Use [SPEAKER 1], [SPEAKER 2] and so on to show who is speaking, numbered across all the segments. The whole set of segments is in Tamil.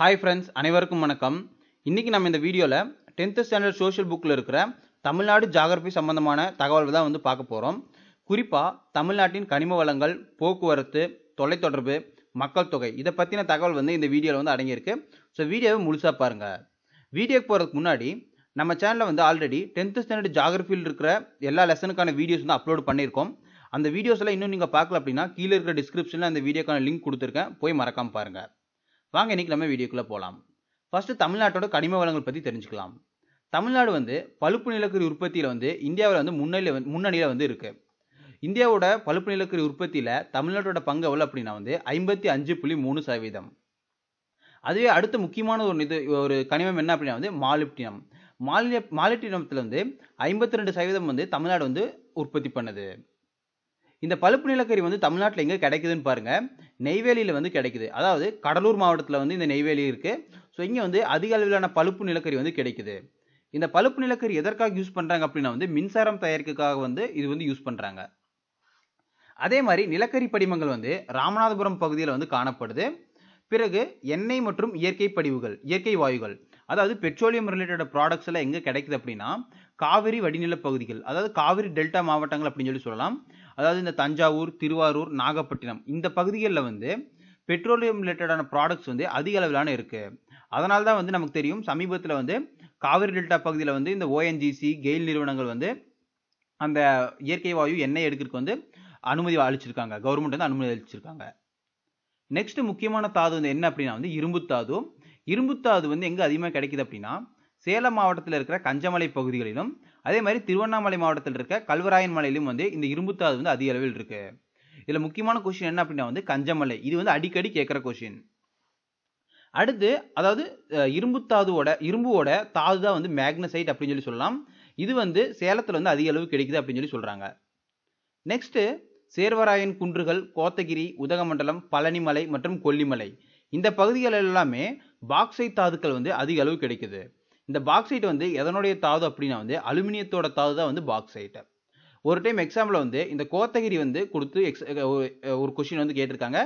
[SPEAKER 1] ஹாய் ஃப்ரெண்ட்ஸ் அனைவருக்கும் வணக்கம் இன்றைக்கி நம்ம இந்த வீடியோவில் டென்த்து ஸ்டாண்டர்ட் சோஷியல் புக்கில் இருக்கிற தமிழ்நாடு ஜாகிரபி சம்பந்தமான தகவல்கள் தான் வந்து பார்க்க போகிறோம் குறிப்பாக தமிழ்நாட்டின் கனிம வளங்கள் போக்குவரத்து தொலைத்தொடர்பு மக்கள் தொகை இதை பற்றின தகவல் வந்து இந்த வீடியோவில் வந்து அடங்கியிருக்கு ஸோ வீடியோவை முழுசாக பாருங்கள் வீடியோக்கு போகிறதுக்கு முன்னாடி நம்ம சேனலில் வந்து ஆல்ரெடி டென்த்து ஸ்டாண்டர்ட் ஜாகிரபியில் இருக்கிற எல்லா லெசனுக்கான வீடியோஸ் வந்து அப்லோட் பண்ணியிருக்கோம் அந்த வீடியோஸில் இன்னும் நீங்கள் பார்க்கல அப்படின்னா கீழே இருக்கிற டிஸ்கிரிப்ஷனில் அந்த வீடியோக்கான லிங்க் கொடுத்துருக்கேன் போய் மறக்காமல் பாருங்கள் வாங்க இன்றைக்கி நம்ம வீடியோக்குள்ளே போகலாம் ஃபஸ்ட்டு தமிழ்நாட்டோட கனிம வளங்கள் பற்றி தெரிஞ்சுக்கலாம் தமிழ்நாடு வந்து பழுப்பு நிலக்கரி உற்பத்தியில் வந்து இந்தியாவில் வந்து முன்னணியில் வந்து முன்னணியில் வந்து இருக்குது இந்தியாவோட பழுப்பு நிலக்கரி உற்பத்தியில் தமிழ்நாட்டோட பங்கு எவ்வளோ அப்படின்னா வந்து ஐம்பத்தி அஞ்சு புள்ளி மூணு சதவீதம் அதுவே அடுத்த முக்கியமான ஒரு இது ஒரு கனிமம் என்ன அப்படின்னா வந்து மாலிப்டினம் மாலி மாலிப்டினத்தில் வந்து ஐம்பத்தி ரெண்டு சதவீதம் வந்து தமிழ்நாடு வந்து உற்பத்தி பண்ணுது இந்த பழுப்பு நிலக்கரி வந்து தமிழ்நாட்டில் எங்கே கிடைக்குதுன்னு பாருங்கள் நெய்வேலியில் வந்து கிடைக்குது அதாவது கடலூர் மாவட்டத்தில் வந்து இந்த நெய்வேலி இருக்குது ஸோ இங்கே வந்து அதிக அளவிலான பழுப்பு நிலக்கரி வந்து கிடைக்குது இந்த பழுப்பு நிலக்கரி எதற்காக யூஸ் பண்ணுறாங்க அப்படின்னா வந்து மின்சாரம் தயாரிக்கக்காக வந்து இது வந்து யூஸ் பண்ணுறாங்க அதே மாதிரி நிலக்கரி படிமங்கள் வந்து ராமநாதபுரம் பகுதியில் வந்து காணப்படுது பிறகு எண்ணெய் மற்றும் இயற்கை படிவுகள் இயற்கை வாயுகள் அதாவது பெட்ரோலியம் ரிலேட்டட் ப்ராடக்ட்ஸ் எல்லாம் எங்கே கிடைக்குது அப்படின்னா காவிரி வடிநில பகுதிகள் அதாவது காவிரி டெல்டா மாவட்டங்கள் அப்படின்னு சொல்லி சொல்லலாம் அதாவது இந்த தஞ்சாவூர் திருவாரூர் நாகப்பட்டினம் இந்த பகுதிகளில் வந்து பெட்ரோலியம் ரிலேட்டடான ப்ராடக்ட்ஸ் வந்து அதிக அளவிலான இருக்குது அதனால தான் வந்து நமக்கு தெரியும் சமீபத்தில் வந்து காவிரி டெல்டா பகுதியில் வந்து இந்த ஓஎன்ஜிசி கெயில் நிறுவனங்கள் வந்து அந்த இயற்கை வாயு எண்ணெய் எடுக்கிறதுக்கு வந்து அனுமதி அளிச்சிருக்காங்க கவர்மெண்ட் வந்து அனுமதி அளிச்சிருக்காங்க நெக்ஸ்ட் முக்கியமான தாது வந்து என்ன அப்படின்னா வந்து இரும்பு தாது இரும்பு தாது வந்து எங்கே அதிகமாக கிடைக்குது அப்படின்னா சேலம் மாவட்டத்தில் இருக்கிற கஞ்சமலை பகுதிகளிலும் அதே மாதிரி திருவண்ணாமலை மாவட்டத்தில் இருக்க கல்வராயன் மலையிலும் வந்து இந்த இரும்புத்தாது வந்து அதிக அளவில் இருக்கு இதில் முக்கியமான கொஷின் என்ன அப்படின்னா வந்து கஞ்சமலை இது வந்து அடிக்கடி கேட்குற கொஷின் அடுத்து அதாவது இரும்புத்தாதுவோட இரும்புவோட தாது தான் வந்து மேக்னசைட் அப்படின்னு சொல்லி சொல்லலாம் இது வந்து சேலத்தில் வந்து அதிக அளவு கிடைக்குது அப்படின்னு சொல்லி சொல்கிறாங்க நெக்ஸ்ட்டு சேர்வராயன் குன்றுகள் கோத்தகிரி உதகமண்டலம் பழனிமலை மற்றும் கொல்லிமலை இந்த பகுதிகள் எல்லாமே பாக்ஸைட் தாதுக்கள் வந்து அதிக அளவு கிடைக்குது இந்த பாக்ஸைட் வந்து எதனுடைய தாது அப்படின்னா வந்து அலுமினியத்தோட தாது தான் வந்து பாக்ஸைட்டு ஒரு டைம் எக்ஸாமில் வந்து இந்த கோத்தகிரி வந்து கொடுத்து எக்ஸ் ஒரு கொஷின் வந்து கேட்டிருக்காங்க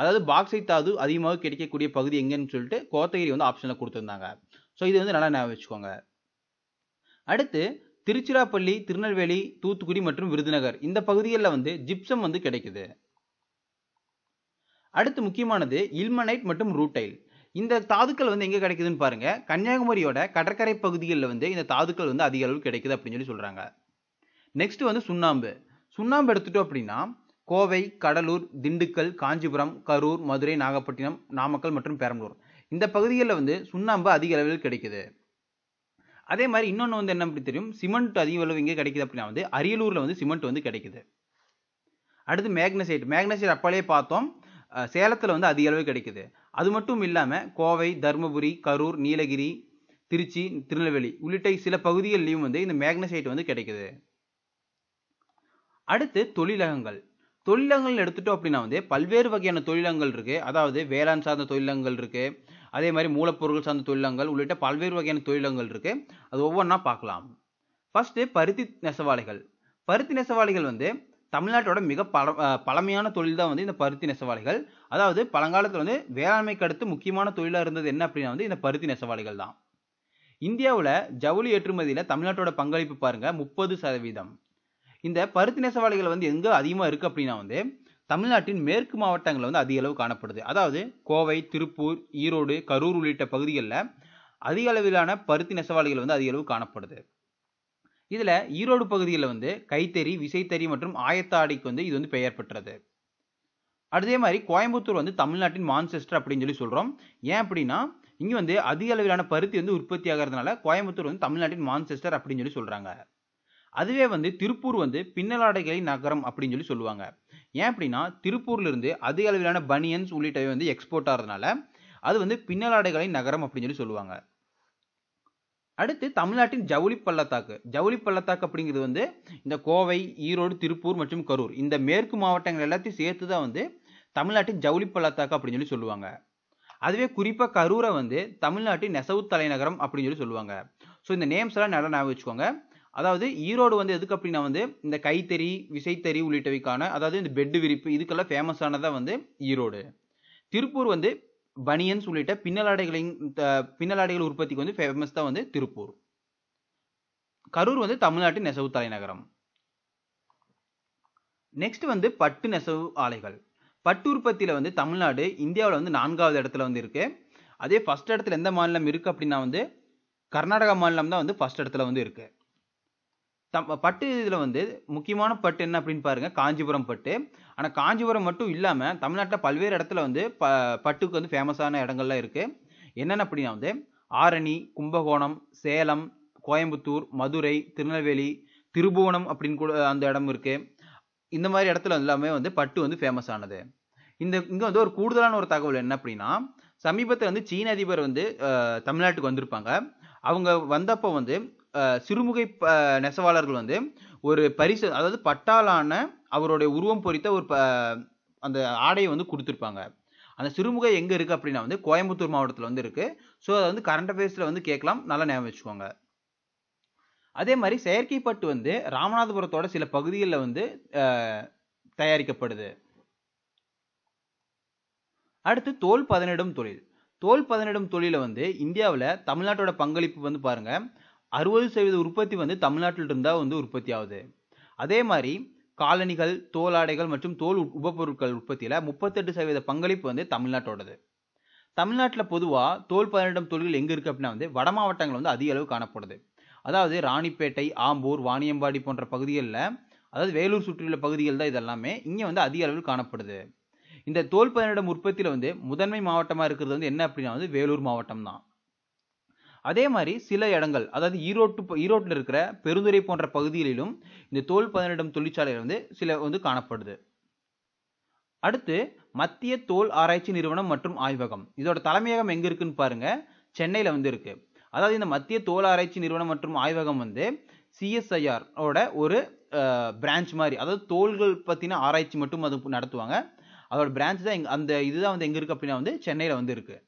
[SPEAKER 1] அதாவது பாக்ஸைட் தாது அதிகமாக கிடைக்கக்கூடிய பகுதி எங்கன்னு சொல்லிட்டு கோத்தகிரி வந்து ஆப்ஷனில் கொடுத்துருந்தாங்க ஸோ இது வந்து நல்லா ஞாபகம் வச்சுக்கோங்க அடுத்து திருச்சிராப்பள்ளி திருநெல்வேலி தூத்துக்குடி மற்றும் விருதுநகர் இந்த பகுதிகளில் வந்து ஜிப்சம் வந்து கிடைக்குது அடுத்து முக்கியமானது இல்மனைட் மற்றும் ரூட்டைல் இந்த தாதுக்கள் வந்து எங்கே கிடைக்குதுன்னு பாருங்கள் கன்னியாகுமரியோட கடற்கரை பகுதிகளில் வந்து இந்த தாதுக்கள் வந்து அதிக அளவு கிடைக்குது அப்படின்னு சொல்லி சொல்கிறாங்க நெக்ஸ்ட்டு வந்து சுண்ணாம்பு சுண்ணாம்பு எடுத்துட்டோம் அப்படின்னா கோவை கடலூர் திண்டுக்கல் காஞ்சிபுரம் கரூர் மதுரை நாகப்பட்டினம் நாமக்கல் மற்றும் பெரம்பலூர் இந்த பகுதிகளில் வந்து சுண்ணாம்பு அதிக அளவில் கிடைக்குது அதே மாதிரி இன்னொன்று வந்து என்ன அப்படி தெரியும் சிமெண்ட் அதிக அளவு இங்கே கிடைக்குது அப்படின்னா வந்து அரியலூரில் வந்து சிமெண்ட் வந்து கிடைக்குது அடுத்து மேக்னசைட் மேக்னசைட் அப்பாலே பார்த்தோம் சேலத்தில் வந்து அதிக அளவு கிடைக்குது அது மட்டும் இல்லாமல் கோவை தருமபுரி கரூர் நீலகிரி திருச்சி திருநெல்வேலி உள்ளிட்ட சில பகுதிகளிலும் வந்து இந்த மேக்னசைட் வந்து கிடைக்குது அடுத்து தொழிலகங்கள் தொழிலகங்கள் எடுத்துட்டோம் அப்படின்னா வந்து பல்வேறு வகையான தொழிலகங்கள் இருக்குது அதாவது வேளாண் சார்ந்த தொழிலகங்கள் இருக்குது அதே மாதிரி மூலப்பொருள் சார்ந்த தொழிலகங்கள் உள்ளிட்ட பல்வேறு வகையான தொழிலகங்கள் இருக்குது அது ஒவ்வொன்றா பார்க்கலாம் ஃபஸ்ட்டு பருத்தி நெசவாளிகள் பருத்தி நெசவாளிகள் வந்து தமிழ்நாட்டோட மிக பல பழமையான தொழில் தான் வந்து இந்த பருத்தி நெசவாளிகள் அதாவது பழங்காலத்தில் வந்து வேளாண்மைக்கு அடுத்து முக்கியமான தொழிலாக இருந்தது என்ன அப்படின்னா வந்து இந்த பருத்தி நெசவாளிகள் தான் இந்தியாவில் ஜவுளி ஏற்றுமதியில் தமிழ்நாட்டோட பங்களிப்பு பாருங்கள் முப்பது சதவீதம் இந்த பருத்தி நெசவாளிகள் வந்து எங்கே அதிகமாக இருக்குது அப்படின்னா வந்து தமிழ்நாட்டின் மேற்கு மாவட்டங்களில் வந்து அதிக அளவு காணப்படுது அதாவது கோவை திருப்பூர் ஈரோடு கரூர் உள்ளிட்ட பகுதிகளில் அதிக அளவிலான பருத்தி நெசவாளிகள் வந்து அதிக அளவு காணப்படுது இதில் ஈரோடு பகுதியில் வந்து கைத்தறி விசைத்தறி மற்றும் ஆயத்தாடிக்கு வந்து இது வந்து பெயர் பெற்றது அதே மாதிரி கோயம்புத்தூர் வந்து தமிழ்நாட்டின் மான்செஸ்டர் அப்படின்னு சொல்லி சொல்கிறோம் ஏன் அப்படின்னா இங்கே வந்து அதிக அளவிலான பருத்தி வந்து உற்பத்தி ஆகிறதுனால கோயம்புத்தூர் வந்து தமிழ்நாட்டின் மான்செஸ்டர் அப்படின்னு சொல்லி சொல்கிறாங்க அதுவே வந்து திருப்பூர் வந்து பின்னலாடைகளை நகரம் அப்படின்னு சொல்லி சொல்லுவாங்க ஏன் அப்படின்னா திருப்பூர்லேருந்து அதிக அளவிலான பனியன்ஸ் உள்ளிட்டவை வந்து எக்ஸ்போர்ட் ஆகிறதுனால அது வந்து பின்னலாடைகளை நகரம் அப்படின்னு சொல்லி சொல்லுவாங்க அடுத்து தமிழ்நாட்டின் ஜவுளி பள்ளத்தாக்கு ஜவுளி பள்ளத்தாக்கு அப்படிங்கிறது வந்து இந்த கோவை ஈரோடு திருப்பூர் மற்றும் கரூர் இந்த மேற்கு மாவட்டங்கள் எல்லாத்தையும் சேர்த்து தான் வந்து தமிழ்நாட்டின் ஜவுளி பள்ளத்தாக்கு அப்படின்னு சொல்லி சொல்லுவாங்க அதுவே குறிப்பாக கரூரை வந்து தமிழ்நாட்டின் நெசவு தலைநகரம் அப்படின்னு சொல்லி சொல்லுவாங்க ஸோ இந்த நேம்ஸ் எல்லாம் நல்லா ஞாபகம் வச்சுக்கோங்க அதாவது ஈரோடு வந்து எதுக்கு அப்படின்னா வந்து இந்த கைத்தறி விசைத்தறி உள்ளிட்டவைக்கான அதாவது இந்த பெட்டு விரிப்பு இதுக்கெல்லாம் ஃபேமஸானதாக வந்து ஈரோடு திருப்பூர் வந்து பனியன்ஸ் உள்ளிட்ட பின்னலாடைகளின் பின்னலாடைகள் உற்பத்திக்கு வந்து ஃபேமஸ் தான் வந்து திருப்பூர் கரூர் வந்து தமிழ்நாட்டின் நெசவு தலைநகரம் நெக்ஸ்ட் வந்து பட்டு நெசவு ஆலைகள் பட்டு உற்பத்தியில் வந்து தமிழ்நாடு இந்தியாவில் வந்து நான்காவது இடத்துல வந்து இருக்கு அதே ஃபர்ஸ்ட் இடத்துல எந்த மாநிலம் இருக்கு அப்படின்னா வந்து கர்நாடகா மாநிலம் தான் வந்து ஃபர்ஸ்ட் இடத்துல வந்து இருக்குது தம் பட்டு இதில் வந்து முக்கியமான பட்டு என்ன அப்படின்னு பாருங்கள் காஞ்சிபுரம் பட்டு ஆனால் காஞ்சிபுரம் மட்டும் இல்லாமல் தமிழ்நாட்டில் பல்வேறு இடத்துல வந்து ப பட்டுக்கு வந்து ஃபேமஸான இடங்கள்லாம் இருக்குது என்னென்ன அப்படின்னா வந்து ஆரணி கும்பகோணம் சேலம் கோயம்புத்தூர் மதுரை திருநெல்வேலி திருபுவனம் அப்படின்னு கூட அந்த இடம் இருக்குது இந்த மாதிரி இடத்துல எல்லாமே வந்து பட்டு வந்து ஃபேமஸ் ஆனது இந்த இங்கே வந்து ஒரு கூடுதலான ஒரு தகவல் என்ன அப்படின்னா சமீபத்தில் வந்து சீன அதிபர் வந்து தமிழ்நாட்டுக்கு வந்திருப்பாங்க அவங்க வந்தப்போ வந்து சிறுமுகை நெசவாளர்கள் வந்து ஒரு பரிசு அதாவது பட்டாலான அவருடைய உருவம் பொறித்த ஒரு ப அந்த ஆடையை வந்து கொடுத்துருப்பாங்க அந்த சிறுமுகை எங்கே இருக்குது அப்படின்னா வந்து கோயம்புத்தூர் மாவட்டத்தில் வந்து இருக்குது ஸோ அதை வந்து கரண்ட் அஃபேர்ஸில் வந்து கேட்கலாம் நல்லா ஞாபகம் வச்சுக்கோங்க அதே மாதிரி செயற்கைப்பட்டு வந்து ராமநாதபுரத்தோட சில பகுதிகளில் வந்து தயாரிக்கப்படுது அடுத்து தோல் பதனிடும் தொழில் தோல் பதனிடும் தொழிலில் வந்து இந்தியாவில் தமிழ்நாட்டோட பங்களிப்பு வந்து பாருங்கள் அறுபது சதவீத உற்பத்தி வந்து தமிழ்நாட்டில் இருந்தால் வந்து உற்பத்தி ஆகுது அதே மாதிரி காலணிகள் தோலாடைகள் மற்றும் தோல் உபப்பொருட்கள் உற்பத்தியில் முப்பத்தெட்டு சதவீத பங்களிப்பு வந்து தமிழ்நாட்டோடது தமிழ்நாட்டில் பொதுவாக தோல் பதினெட்டம் தொழில்கள் எங்கே இருக்குது அப்படின்னா வந்து வட மாவட்டங்கள் வந்து அதிக அளவு காணப்படுது அதாவது ராணிப்பேட்டை ஆம்பூர் வாணியம்பாடி போன்ற பகுதிகளில் அதாவது வேலூர் சுற்றியுள்ள பகுதிகள் தான் இதெல்லாமே இங்கே வந்து அதிக அளவில் காணப்படுது இந்த தோல் பதினெட்டம் உற்பத்தியில் வந்து முதன்மை மாவட்டமாக இருக்கிறது வந்து என்ன அப்படின்னா வந்து வேலூர் மாவட்டம் தான் அதே மாதிரி சில இடங்கள் அதாவது ஈரோட்டு ஈரோட்டில் இருக்கிற பெருந்துறை போன்ற பகுதிகளிலும் இந்த தோல் பதனிடும் தொழிற்சாலைகள் வந்து சில வந்து காணப்படுது அடுத்து மத்திய தோல் ஆராய்ச்சி நிறுவனம் மற்றும் ஆய்வகம் இதோட தலைமையகம் எங்கே இருக்குன்னு பாருங்க சென்னையில் வந்து இருக்கு அதாவது இந்த மத்திய தோல் ஆராய்ச்சி நிறுவனம் மற்றும் ஆய்வகம் வந்து சிஎஸ்ஐஆர் ஓட ஒரு பிரான்ச் மாதிரி அதாவது தோள்கள் பற்றின ஆராய்ச்சி மட்டும் அது நடத்துவாங்க அதோட பிரான்ச் தான் அந்த இதுதான் வந்து எங்கே இருக்குது அப்படின்னா வந்து சென்னையில் வந்து இருக்குது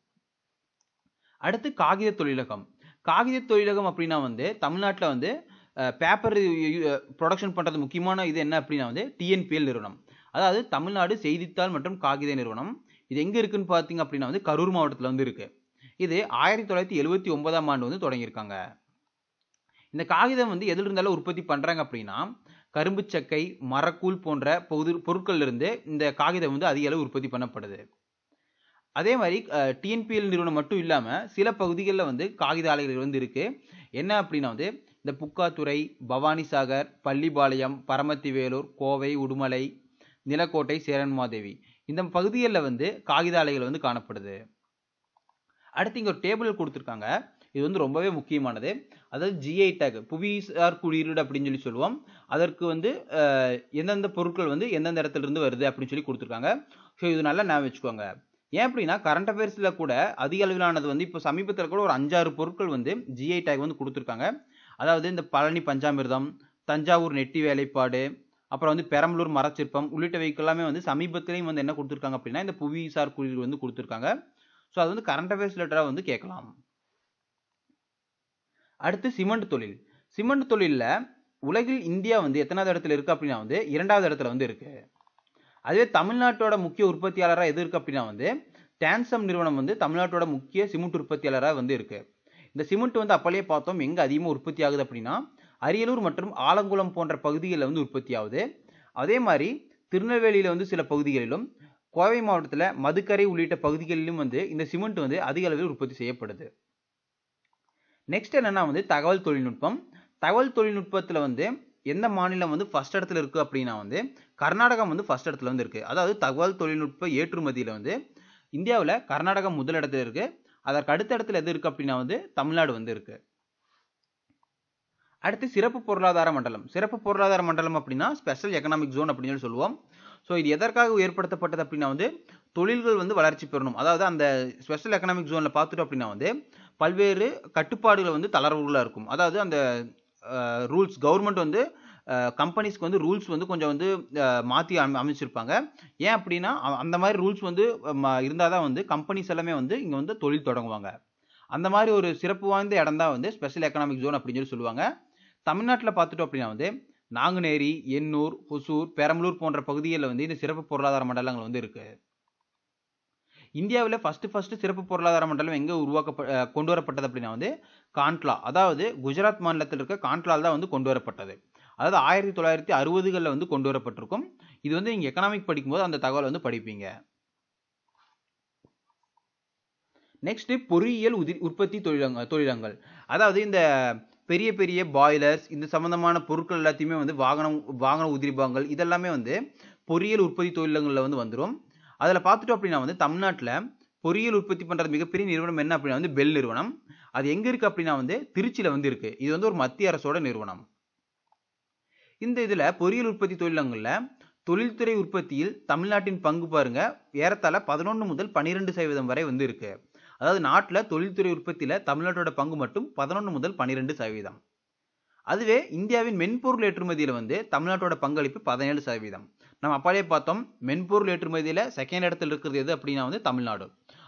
[SPEAKER 1] அடுத்து காகித தொழிலகம் காகித தொழிலகம் அப்படின்னா வந்து தமிழ்நாட்டில் வந்து பேப்பர் ப்ரொடக்ஷன் பண்ணுறது முக்கியமான இது என்ன அப்படின்னா வந்து டிஎன்பிஎல் நிறுவனம் அதாவது தமிழ்நாடு செய்தித்தாள் மற்றும் காகித நிறுவனம் இது எங்கே இருக்குன்னு பார்த்தீங்க அப்படின்னா வந்து கரூர் மாவட்டத்தில் வந்து இருக்குது இது ஆயிரத்தி தொள்ளாயிரத்தி எழுபத்தி ஒன்பதாம் ஆண்டு வந்து தொடங்கியிருக்காங்க இந்த காகிதம் வந்து எதில் இருந்தாலும் உற்பத்தி பண்ணுறாங்க அப்படின்னா கரும்பு சக்கை மரக்கூழ் போன்ற பொது பொருட்கள்லேருந்து இந்த காகிதம் வந்து அதிக அளவு உற்பத்தி பண்ணப்படுது அதே மாதிரி டிஎன்பிஎல் நிறுவனம் மட்டும் இல்லாமல் சில பகுதிகளில் வந்து காகித ஆலைகள் வந்து இருக்குது என்ன அப்படின்னா வந்து இந்த புக்காத்துறை பவானி சாகர் பள்ளிபாளையம் பரமத்தி வேலூர் கோவை உடுமலை நிலக்கோட்டை சேரன்மாதேவி இந்த பகுதிகளில் வந்து காகித ஆலைகள் வந்து காணப்படுது அடுத்து இங்கே ஒரு டேபிள் கொடுத்துருக்காங்க இது வந்து ரொம்பவே முக்கியமானது அதாவது ஜிஐ டேக் புவிசார் குடியிருடு அப்படின்னு சொல்லி சொல்லுவோம் அதற்கு வந்து எந்தெந்த பொருட்கள் வந்து எந்தெந்த இடத்துல இருந்து வருது அப்படின்னு சொல்லி கொடுத்துருக்காங்க ஸோ இது நல்லா ஞாபகம் வச்சுக்கோங்க ஏன் அப்படின்னா கரண்ட் அஃபேர்ஸில் கூட அதிக அளவிலானது வந்து இப்போ சமீபத்தில் கூட ஒரு அஞ்சாறு பொருட்கள் வந்து ஜிஐ டேக் வந்து கொடுத்துருக்காங்க அதாவது இந்த பழனி பஞ்சாமிர்தம் தஞ்சாவூர் நெட்டி வேலைப்பாடு அப்புறம் வந்து பெரம்பலூர் மரச்சிற்பம் உள்ளிட்டவைக்கு எல்லாமே வந்து சமீபத்திலையும் வந்து என்ன கொடுத்துருக்காங்க அப்படின்னா இந்த புவிசார் குறியீடு வந்து கொடுத்துருக்காங்க ஸோ அது வந்து கரண்ட் அஃபேர்ஸ் லெட்டராக வந்து கேட்கலாம் அடுத்து சிமெண்ட் தொழில் சிமெண்ட் தொழிலில் உலகில் இந்தியா வந்து எத்தனாவது இடத்துல இருக்குது அப்படின்னா வந்து இரண்டாவது இடத்துல வந்து இருக்குது அதுவே தமிழ்நாட்டோட முக்கிய உற்பத்தியாளராக எது இருக்குது அப்படின்னா வந்து டான்சம் நிறுவனம் வந்து தமிழ்நாட்டோட முக்கிய சிமெண்ட் உற்பத்தியாளராக வந்து இருக்குது இந்த சிமெண்ட் வந்து அப்போலே பார்த்தோம் எங்கே அதிகமாக உற்பத்தி ஆகுது அப்படின்னா அரியலூர் மற்றும் ஆலங்குளம் போன்ற பகுதிகளில் வந்து உற்பத்தி ஆகுது அதே மாதிரி திருநெல்வேலியில் வந்து சில பகுதிகளிலும் கோவை மாவட்டத்தில் மதுக்கரை உள்ளிட்ட பகுதிகளிலும் வந்து இந்த சிமெண்ட் வந்து அதிக அளவில் உற்பத்தி செய்யப்படுது நெக்ஸ்ட் என்னென்னா வந்து தகவல் தொழில்நுட்பம் தகவல் தொழில்நுட்பத்தில் வந்து எந்த மாநிலம் வந்து ஃபஸ்ட் இடத்துல இருக்குது அப்படின்னா வந்து கர்நாடகம் வந்து ஃபஸ்ட் இடத்துல வந்து இருக்குது அதாவது தகவல் தொழில்நுட்ப ஏற்றுமதியில் வந்து இந்தியாவில் கர்நாடகம் முதலிடத்தில் இருக்குது அதற்கு அடுத்த இடத்துல எது இருக்குது அப்படின்னா வந்து தமிழ்நாடு வந்து இருக்குது அடுத்து சிறப்பு பொருளாதார மண்டலம் சிறப்பு பொருளாதார மண்டலம் அப்படின்னா ஸ்பெஷல் எக்கனாமிக் ஜோன் அப்படின்னு சொல்லுவோம் ஸோ இது எதற்காக ஏற்படுத்தப்பட்டது அப்படின்னா வந்து தொழில்கள் வந்து வளர்ச்சி பெறணும் அதாவது அந்த ஸ்பெஷல் எக்கனாமிக் ஜோனில் பார்த்துட்டோம் அப்படின்னா வந்து பல்வேறு கட்டுப்பாடுகள் வந்து தளர்வுகளாக இருக்கும் அதாவது அந்த ரூல்ஸ் கவர்மெண்ட் வந்து கம்பெனிஸ்க்கு வந்து ரூல்ஸ் வந்து கொஞ்சம் வந்து மாற்றி அமை அமைச்சிருப்பாங்க ஏன் அப்படின்னா அந்த மாதிரி ரூல்ஸ் வந்து இருந்தால் தான் வந்து கம்பெனிஸ் எல்லாமே வந்து இங்கே வந்து தொழில் தொடங்குவாங்க அந்த மாதிரி ஒரு சிறப்பு வாய்ந்த இடம் தான் வந்து ஸ்பெஷல் எக்கனாமிக் ஜோன் அப்படின்னு சொல்லி சொல்லுவாங்க தமிழ்நாட்டில் பார்த்துட்டோம் அப்படின்னா வந்து நாங்குநேரி எண்ணூர் ஒசூர் பெரம்பலூர் போன்ற பகுதிகளில் வந்து இந்த சிறப்பு பொருளாதார மண்டலங்கள் வந்து இருக்குது இந்தியாவில் ஃபஸ்ட்டு ஃபஸ்ட்டு சிறப்பு பொருளாதார மண்டலம் எங்கே உருவாக்க கொண்டு வரப்பட்டது அப்படின்னா வந்து காண்ட்லா அதாவது குஜராத் மாநிலத்தில் இருக்க காண்ட்லால் தான் வந்து கொண்டு வரப்பட்டது அதாவது ஆயிரத்தி தொள்ளாயிரத்தி அறுபதுகளில் வந்து கொண்டு வரப்பட்டிருக்கும் இது வந்து நீங்கள் எக்கனாமிக் படிக்கும்போது அந்த தகவல் வந்து படிப்பீங்க நெக்ஸ்ட்டு பொறியியல் உதி உற்பத்தி தொழிலங்க தொழிலங்கள் அதாவது இந்த பெரிய பெரிய பாய்லர்ஸ் இந்த சம்மந்தமான பொருட்கள் எல்லாத்தையுமே வந்து வாகனம் வாகன உதிரிபாகங்கள் இதெல்லாமே வந்து பொறியியல் உற்பத்தி தொழிலங்களில் வந்து வந்துடும் அதில் பார்த்துட்டோம் அப்படின்னா வந்து தமிழ்நாட்டில் பொறியியல் உற்பத்தி பண்ணுறது மிகப்பெரிய நிறுவனம் என்ன அப்படின்னா வந்து பெல் நிறுவனம் அது எங்கே இருக்குது அப்படின்னா வந்து திருச்சியில் வந்து இருக்குது இது வந்து ஒரு மத்திய அரசோட நிறுவனம் இந்த இதில் பொறியியல் உற்பத்தி தொழிலங்களில் தொழில்துறை உற்பத்தியில் தமிழ்நாட்டின் பங்கு பாருங்க ஏறத்தாழ பதினொன்று முதல் பன்னிரெண்டு சதவீதம் வரை வந்து இருக்கு அதாவது நாட்டில் தொழில்துறை உற்பத்தியில் தமிழ்நாட்டோட பங்கு மட்டும் பதினொன்று முதல் பன்னிரெண்டு சதவீதம் அதுவே இந்தியாவின் மென்பொருள் ஏற்றுமதியில் வந்து தமிழ்நாட்டோட பங்களிப்பு பதினேழு சதவீதம் நம்ம அப்பாலே பார்த்தோம் மென்பொருள் ஏற்றுமதியில் செகண்ட் இடத்துல இருக்கிறது எது அப்படின்னா வந்து தமிழ்நாடு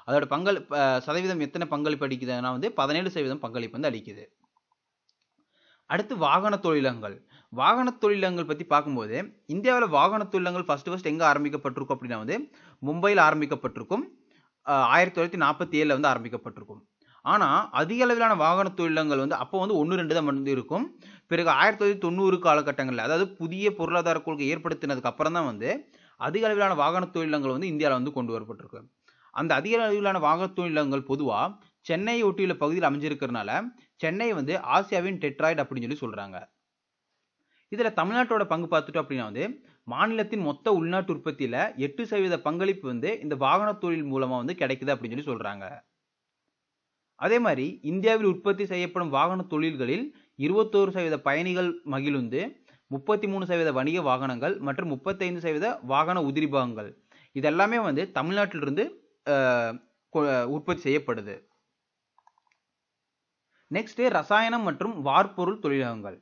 [SPEAKER 1] அதோட பங்கள் சதவீதம் எத்தனை பங்களிப்பு அடிக்குதுன்னா வந்து பதினேழு சதவீதம் பங்களிப்பு வந்து அளிக்குது அடுத்து வாகன தொழிலங்கள் வாகன தொழிலங்கள் பற்றி பார்க்கும்போது இந்தியாவில் வாகன தொழிலங்கள் ஃபஸ்ட்டு ஃபஸ்ட் எங்கே ஆரம்பிக்கப்பட்டிருக்கும் அப்படின்னா வந்து மும்பையில் ஆரம்பிக்கப்பட்டிருக்கும் ஆயிரத்தி தொள்ளாயிரத்தி நாற்பத்தி ஏழில் வந்து ஆரம்பிக்கப்பட்டிருக்கும் ஆனால் அதிக அளவிலான வாகன தொழிலங்கள் வந்து அப்போ வந்து ஒன்று ரெண்டு தான் வந்து இருக்கும் பிறகு ஆயிரத்தி தொள்ளாயிரத்தி தொண்ணூறு காலகட்டங்களில் அதாவது புதிய பொருளாதார கொள்கை ஏற்படுத்தினதுக்கு அப்புறம் தான் வந்து அதிக அளவிலான வாகன தொழிலங்கள் வந்து இந்தியாவில் வந்து கொண்டு வரப்பட்டிருக்கு அந்த அதிக அளவிலான வாகன தொழிலங்கள் பொதுவாக சென்னையை ஒட்டியுள்ள பகுதியில் அமைஞ்சிருக்கிறனால சென்னை வந்து ஆசியாவின் டெட்ராய்டு அப்படின்னு சொல்லி சொல்கிறாங்க இதில் தமிழ்நாட்டோட பங்கு பார்த்துட்டோம் அப்படின்னா வந்து மாநிலத்தின் மொத்த உள்நாட்டு உற்பத்தியில் எட்டு சதவீத பங்களிப்பு வந்து இந்த வாகன தொழில் மூலமாக வந்து கிடைக்குது அப்படின்னு சொல்லி சொல்கிறாங்க அதே மாதிரி இந்தியாவில் உற்பத்தி செய்யப்படும் வாகன தொழில்களில் இருபத்தோரு சதவீத பயணிகள் மகிழுந்து முப்பத்தி மூணு சதவீத வணிக வாகனங்கள் மற்றும் முப்பத்தைந்து சதவீத வாகன உதிரிபாகங்கள் இதெல்லாமே வந்து தமிழ்நாட்டிலிருந்து உற்பத்தி செய்யப்படுது நெக்ஸ்ட் ரசாயனம் மற்றும் வார்பொருள் தொழிலகங்கள்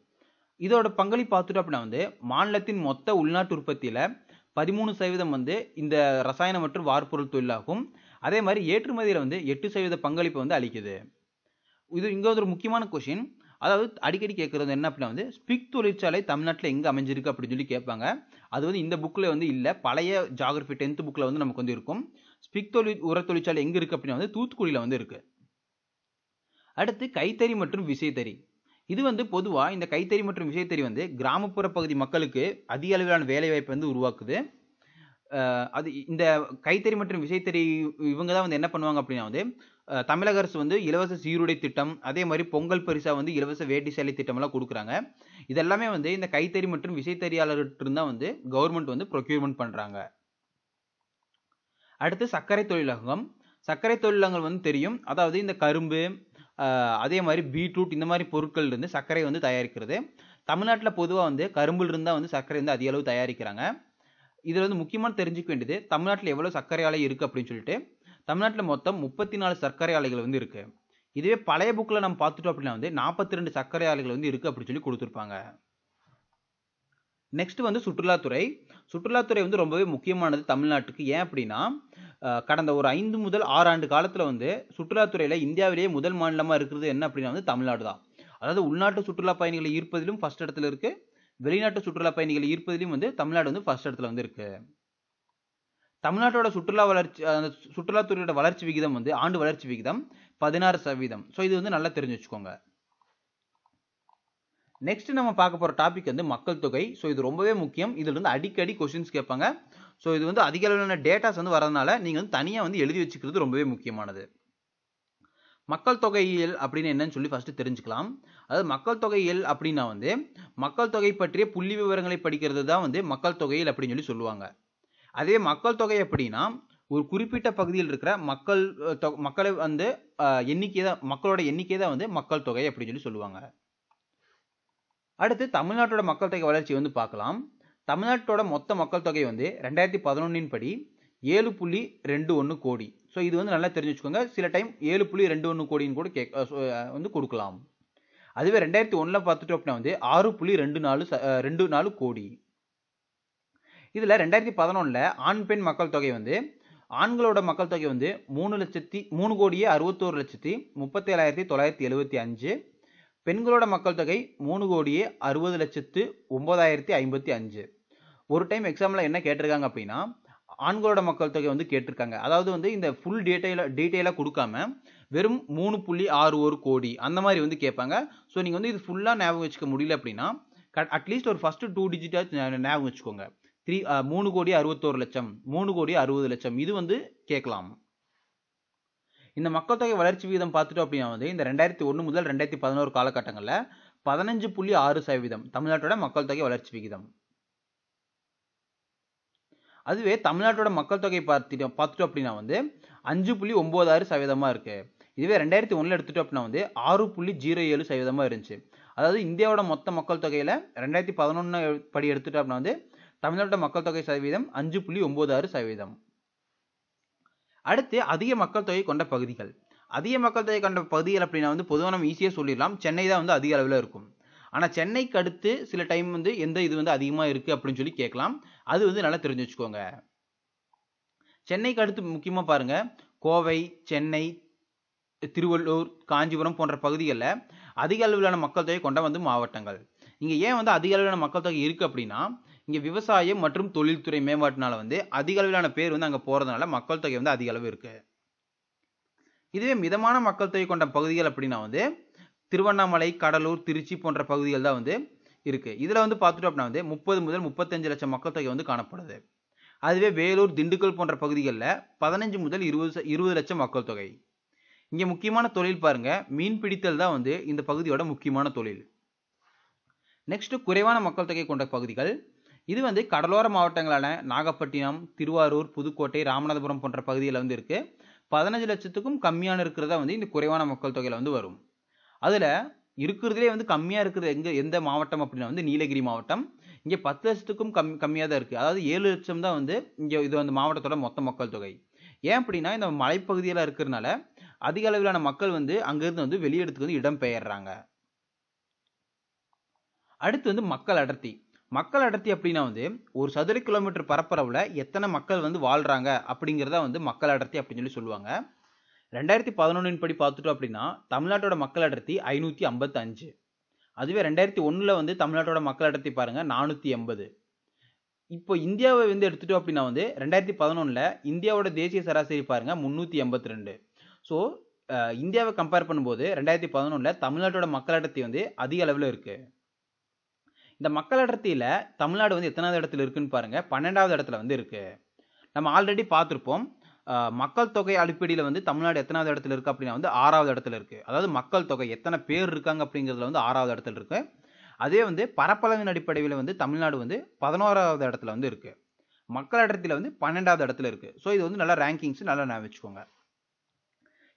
[SPEAKER 1] இதோட பங்களிப்பு பார்த்துட்டோம் அப்படின்னா வந்து மாநிலத்தின் மொத்த உள்நாட்டு உற்பத்தியில் பதிமூணு சதவீதம் வந்து இந்த ரசாயனம் மற்றும் வார்பொருள் தொழிலாகும் அதே மாதிரி ஏற்றுமதியில் வந்து எட்டு சதவீத பங்களிப்பை வந்து அளிக்குது இது இங்கே ஒரு முக்கியமான கொஷின் அதாவது அடிக்கடி கேட்குறது என்ன அப்படின்னா வந்து ஸ்பிக் தொழிற்சாலை தமிழ்நாட்டில் எங்கே அமைஞ்சிருக்கு அப்படின்னு சொல்லி கேட்பாங்க அது வந்து இந்த புக்கில் வந்து இல்லை பழைய ஜாகிரஃபி டென்த் புக்கில் வந்து நமக்கு வந்து இருக்கும் ஸ்பிக் தொழில் உர தொழிற்சாலை எங்கே இருக்குது அப்படின்னா வந்து தூத்துக்குடியில் வந்து இருக்குது அடுத்து கைத்தறி மற்றும் விசைத்தறி இது வந்து பொதுவாக இந்த கைத்தறி மற்றும் விசைத்தறி வந்து கிராமப்புற பகுதி மக்களுக்கு அதிக அளவிலான வேலைவாய்ப்பை வந்து உருவாக்குது அது இந்த கைத்தறி மற்றும் விசைத்தறி இவங்க தான் வந்து என்ன பண்ணுவாங்க அப்படின்னா வந்து தமிழக அரசு வந்து இலவச சீருடை திட்டம் அதே மாதிரி பொங்கல் பரிசாக வந்து இலவச வேட்டி சேலை திட்டமெல்லாம் கொடுக்குறாங்க இதெல்லாமே வந்து இந்த கைத்தறி மற்றும் விசைத்தறியாளர்கிட்ட தான் வந்து கவர்மெண்ட் வந்து ப்ரொக்யூர்மெண்ட் பண்ணுறாங்க அடுத்து சர்க்கரை தொழிலகம் சர்க்கரை தொழிலகங்கள் வந்து தெரியும் அதாவது இந்த கரும்பு அதே மாதிரி பீட்ரூட் இந்த மாதிரி பொருட்கள் இருந்து சர்க்கரை வந்து தயாரிக்கிறது தமிழ்நாட்டில் பொதுவாக வந்து கரும்புல இருந்தால் வந்து சர்க்கரை வந்து அதிக அளவு தயாரிக்கிறாங்க இதில் வந்து முக்கியமாக தெரிஞ்சுக்க வேண்டியது தமிழ்நாட்டில் எவ்வளோ சர்க்கரை ஆலை இருக்குது அப்படின்னு சொல்லிட்டு தமிழ்நாட்டில் மொத்தம் முப்பத்தி நாலு சர்க்கரை ஆலைகள் வந்து இருக்குது இதுவே பழைய புக்கில் நம்ம பார்த்துட்டோம் அப்படின்னா வந்து நாற்பத்தி ரெண்டு சர்க்கரை ஆலைகள் வந்து இருக்குது அப்படின்னு சொல்லி கொடுத்துருப்பாங்க நெக்ஸ்ட் வந்து சுற்றுலாத்துறை சுற்றுலாத்துறை வந்து ரொம்பவே முக்கியமானது தமிழ்நாட்டுக்கு ஏன் அப்படின்னா கடந்த ஒரு ஐந்து முதல் ஆறு ஆண்டு காலத்தில் வந்து சுற்றுலாத்துறையில் இந்தியாவிலேயே முதல் மாநிலமாக இருக்கிறது என்ன அப்படின்னா வந்து தமிழ்நாடு தான் அதாவது உள்நாட்டு சுற்றுலா பயணிகளை ஈர்ப்பதிலும் ஃபஸ்ட் இடத்துல இருக்குது வெளிநாட்டு சுற்றுலா பயணிகள் ஈர்ப்பதிலும் வந்து தமிழ்நாடு வந்து ஃபர்ஸ்ட் இடத்துல வந்து இருக்கு தமிழ்நாட்டோட சுற்றுலா வளர்ச்சி அந்த சுற்றுலாத்துறையோட வளர்ச்சி விகிதம் வந்து ஆண்டு வளர்ச்சி விகிதம் பதினாறு சதவீதம் ஸோ இது வந்து நல்லா தெரிஞ்சு வச்சுக்கோங்க நெக்ஸ்ட் நம்ம பார்க்க போகிற டாபிக் வந்து மக்கள் தொகை ஸோ இது ரொம்பவே முக்கியம் இதில் வந்து அடிக்கடி கொஷின்ஸ் கேட்பாங்க ஸோ இது வந்து அதிக அளவிலான டேட்டாஸ் வந்து வரதுனால நீங்கள் வந்து தனியாக வந்து எழுதி வச்சுக்கிறது ரொம்பவே முக்கியமானது மக்கள் தொகையியல் அப்படின்னு என்னன்னு சொல்லி ஃபஸ்ட்டு தெரிஞ்சுக்கலாம் அதாவது மக்கள் தொகையியல் அப்படின்னா வந்து மக்கள் தொகை பற்றிய புள்ளி விவரங்களை படிக்கிறது தான் வந்து மக்கள் தொகையில் அப்படின்னு சொல்லி சொல்லுவாங்க அதே மக்கள் தொகை அப்படின்னா ஒரு குறிப்பிட்ட பகுதியில் இருக்கிற மக்கள் மக்களை வந்து எண்ணிக்கை தான் மக்களோட எண்ணிக்கை தான் வந்து மக்கள் தொகை அப்படின்னு சொல்லி சொல்லுவாங்க அடுத்து தமிழ்நாட்டோட மக்கள் தொகை வளர்ச்சி வந்து பார்க்கலாம் தமிழ்நாட்டோட மொத்த மக்கள் தொகை வந்து ரெண்டாயிரத்தி பதினொன்றின் படி ஏழு புள்ளி ரெண்டு ஒன்று கோடி ஸோ இது வந்து நல்லா தெரிஞ்சு வச்சுக்கோங்க சில டைம் ஏழு புள்ளி ரெண்டு ஒன்று கோடின்னு கூட கேக் வந்து கொடுக்கலாம் அதுவே ரெண்டாயிரத்தி ஒன்றில் பார்த்துட்டோம் அப்படின்னா வந்து ஆறு புள்ளி ரெண்டு நாலு ரெண்டு நாலு கோடி இதில் ரெண்டாயிரத்தி பதினொன்றில் ஆண் பெண் மக்கள் தொகை வந்து ஆண்களோட மக்கள் தொகை வந்து மூணு லட்சத்தி மூணு கோடியே அறுபத்தோரு லட்சத்தி முப்பத்தேழாயிரத்தி தொள்ளாயிரத்தி எழுபத்தி அஞ்சு பெண்களோட மக்கள் தொகை மூணு கோடியே அறுபது லட்சத்து ஒம்பதாயிரத்தி ஐம்பத்தி அஞ்சு ஒரு டைம் எக்ஸாமில் என்ன கேட்டிருக்காங்க அப்படின்னா ஆண்களோட மக்கள் தொகை வந்து கேட்டிருக்காங்க அதாவது வந்து இந்த ஃபுல் டீட்டெயில டீட்டெயிலாக கொடுக்காம வெறும் மூணு புள்ளி ஆறு ஒரு கோடி அந்த மாதிரி வந்து கேட்பாங்க ஸோ நீங்கள் வந்து இது ஃபுல்லாக ஞாபகம் வச்சுக்க முடியல அப்படின்னா அட்லீஸ்ட் ஒரு ஃபஸ்ட்டு டூ டிஜிட்டாக ஞாபகம் வச்சுக்கோங்க த்ரீ மூணு கோடி அறுபத்தோரு லட்சம் மூணு கோடி அறுபது லட்சம் இது வந்து கேட்கலாம் இந்த மக்கள் தொகை வளர்ச்சி விகிதம் பார்த்துட்டோம் அப்படின்னா வந்து இந்த ரெண்டாயிரத்தி ஒன்று முதல் ரெண்டாயிரத்தி பதினோரு காலகட்டங்களில் பதினஞ்சு புள்ளி ஆறு சதவீதம் தமிழ்நாட்டோட மக்கள் தொகை வளர்ச்சி விகிதம் அதுவே தமிழ்நாட்டோட மக்கள் தொகை பார்த்துட்டோம் பார்த்துட்டோம் அப்படின்னா வந்து அஞ்சு புள்ளி ஒம்பதாறு சதவீதமாக இருக்குது இதுவே ரெண்டாயிரத்தி ஒன்றில் எடுத்துகிட்டோம் அப்படின்னா வந்து ஆறு புள்ளி ஜீரோ ஏழு சதவீதமாக இருந்துச்சு அதாவது இந்தியாவோட மொத்த மக்கள் தொகையில் ரெண்டாயிரத்தி பதினொன்று படி எடுத்துட்டோம் அப்படின்னா வந்து தமிழ்நாட்டோட மக்கள் தொகை சதவீதம் அஞ்சு புள்ளி ஒம்பது ஆறு சதவீதம் அடுத்து அதிக மக்கள் தொகை கொண்ட பகுதிகள் அதிக மக்கள் தொகை கொண்ட பகுதிகள் அப்படின்னா வந்து பொதுவாக நம்ம ஈஸியாக சொல்லிடலாம் சென்னை தான் வந்து அதிக அளவில் இருக்கும் ஆனால் சென்னைக்கு அடுத்து சில டைம் வந்து எந்த இது வந்து அதிகமாக இருக்குது அப்படின்னு சொல்லி கேட்கலாம் அது வந்து நல்லா தெரிஞ்சு வச்சுக்கோங்க சென்னைக்கு அடுத்து முக்கியமாக பாருங்கள் கோவை சென்னை திருவள்ளூர் காஞ்சிபுரம் போன்ற பகுதிகளில் அதிக அளவிலான மக்கள் தொகை கொண்ட வந்து மாவட்டங்கள் இங்கே ஏன் வந்து அதிக அளவிலான மக்கள் தொகை இருக்குது அப்படின்னா இங்கே விவசாயம் மற்றும் தொழில்துறை மேம்பாட்டினால வந்து அதிக அளவிலான பேர் வந்து அங்கே போகிறதுனால மக்கள் தொகை வந்து அதிக அளவு இருக்குது இதுவே மிதமான மக்கள் தொகை கொண்ட பகுதிகள் அப்படின்னா வந்து திருவண்ணாமலை கடலூர் திருச்சி போன்ற பகுதிகள் தான் வந்து இருக்குது இதில் வந்து பார்த்துட்டோம் அப்படின்னா வந்து முப்பது முதல் முப்பத்தஞ்சு லட்சம் மக்கள் தொகை வந்து காணப்படுது அதுவே வேலூர் திண்டுக்கல் போன்ற பகுதிகளில் பதினஞ்சு முதல் இருபது இருபது லட்சம் மக்கள் தொகை இங்கே முக்கியமான தொழில் பாருங்கள் மீன் பிடித்தல் தான் வந்து இந்த பகுதியோட முக்கியமான தொழில் நெக்ஸ்ட்டு குறைவான மக்கள் தொகை கொண்ட பகுதிகள் இது வந்து கடலோர மாவட்டங்களான நாகப்பட்டினம் திருவாரூர் புதுக்கோட்டை ராமநாதபுரம் போன்ற பகுதிகளில் வந்து இருக்குது பதினஞ்சு லட்சத்துக்கும் கம்மியான இருக்கிறதா வந்து இந்த குறைவான மக்கள் தொகையில் வந்து வரும் அதில் இருக்கிறதுலே வந்து கம்மியாக இருக்கிறது எங்கே எந்த மாவட்டம் அப்படின்னா வந்து நீலகிரி மாவட்டம் இங்கே பத்து லட்சத்துக்கும் கம் கம்மியாக தான் இருக்குது அதாவது ஏழு லட்சம் தான் வந்து இங்கே இது வந்து மாவட்டத்தோட மொத்த மக்கள் தொகை ஏன் அப்படின்னா இந்த மலைப்பகுதியில் இருக்கிறனால அதிக அளவிலான மக்கள் வந்து அங்கேருந்து வந்து வெளியிடத்துக்கு வந்து இடம் பெயர்றாங்க அடுத்து வந்து மக்கள் அடர்த்தி மக்கள் அடர்த்தி அப்படின்னா வந்து ஒரு சதுர கிலோமீட்டர் பரப்பரவில் எத்தனை மக்கள் வந்து வாழ்கிறாங்க அப்படிங்கிறத வந்து மக்கள் அடர்த்தி அப்படின்னு சொல்லி சொல்லுவாங்க ரெண்டாயிரத்தி பதினொன்றின் படி பார்த்துட்டோம் அப்படின்னா தமிழ்நாட்டோட மக்கள் அடர்த்தி ஐநூற்றி ஐம்பத்தஞ்சு அதுவே ரெண்டாயிரத்தி ஒன்றில் வந்து தமிழ்நாட்டோட மக்கள் அடர்த்தி பாருங்கள் நானூற்றி எண்பது இப்போ இந்தியாவை வந்து எடுத்துகிட்டோம் அப்படின்னா வந்து ரெண்டாயிரத்தி பதினொன்றில் இந்தியாவோட தேசிய சராசரி பாருங்கள் முந்நூற்றி எண்பத்தி ரெண்டு ஸோ இந்தியாவை கம்பேர் பண்ணும்போது ரெண்டாயிரத்தி பதினொன்றில் தமிழ்நாட்டோட மக்கள் அடர்த்தி வந்து அதிக அளவில் இருக்குது இந்த மக்கள் அடர்த்தியில் தமிழ்நாடு வந்து எத்தனாவது இடத்துல இருக்குன்னு பாருங்கள் பன்னெண்டாவது இடத்துல வந்து இருக்குது நம்ம ஆல்ரெடி பார்த்துருப்போம் மக்கள் தொகை அடிப்படையில் வந்து தமிழ்நாடு எத்தனாவது இடத்துல இருக்குது அப்படின்னா வந்து ஆறாவது இடத்துல இருக்குது அதாவது மக்கள் தொகை எத்தனை பேர் இருக்காங்க அப்படிங்கிறதுல வந்து ஆறாவது இடத்துல இருக்குது அதே வந்து பரப்பளவின் அடிப்படையில் வந்து தமிழ்நாடு வந்து பதினோராவது இடத்துல வந்து இருக்குது மக்கள் இடத்துல வந்து பன்னெண்டாவது இடத்துல இருக்குது ஸோ இது வந்து நல்லா ரேங்கிங்ஸ் நல்லா நான் வச்சுக்கோங்க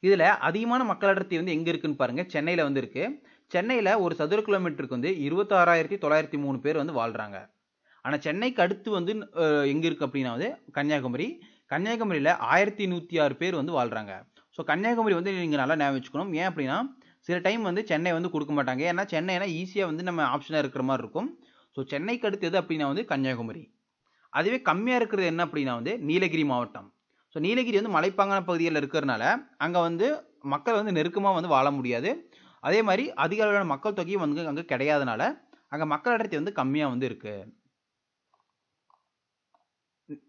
[SPEAKER 1] இதில் அதிகமான மக்கள் அடர்த்தி வந்து எங்கே இருக்குன்னு பாருங்கள் சென்னையில் வந்து இருக்குது சென்னையில் ஒரு சதுர கிலோமீட்டருக்கு வந்து இருபத்தாறாயிரத்தி தொள்ளாயிரத்தி மூணு பேர் வந்து வாழ்கிறாங்க ஆனால் சென்னைக்கு அடுத்து வந்து எங்கே இருக்குது அப்படின்னா வந்து கன்னியாகுமரி கன்னியாகுமரியில் ஆயிரத்தி நூற்றி ஆறு பேர் வந்து வாழ்கிறாங்க ஸோ கன்னியாகுமரி வந்து நீங்கள் நல்லா ஞாபகம் வச்சுக்கணும் ஏன் அப்படின்னா சில டைம் வந்து சென்னை வந்து கொடுக்க மாட்டாங்க ஏன்னா சென்னைனா ஈஸியாக வந்து நம்ம ஆப்ஷனாக இருக்கிற மாதிரி இருக்கும் ஸோ சென்னைக்கு அடுத்தது அப்படின்னா வந்து கன்னியாகுமரி அதுவே கம்மியாக இருக்கிறது என்ன அப்படின்னா வந்து நீலகிரி மாவட்டம் ஸோ நீலகிரி வந்து மலைப்பாங்கான பகுதியில் இருக்கிறனால அங்கே வந்து மக்கள் வந்து நெருக்கமாக வந்து வாழ முடியாது அதே மாதிரி அதிக அளவிலான மக்கள் தொகையும் வந்து அங்கே கிடையாதனால அங்கே மக்கள் அடர்த்தி வந்து கம்மியாக வந்து இருக்குது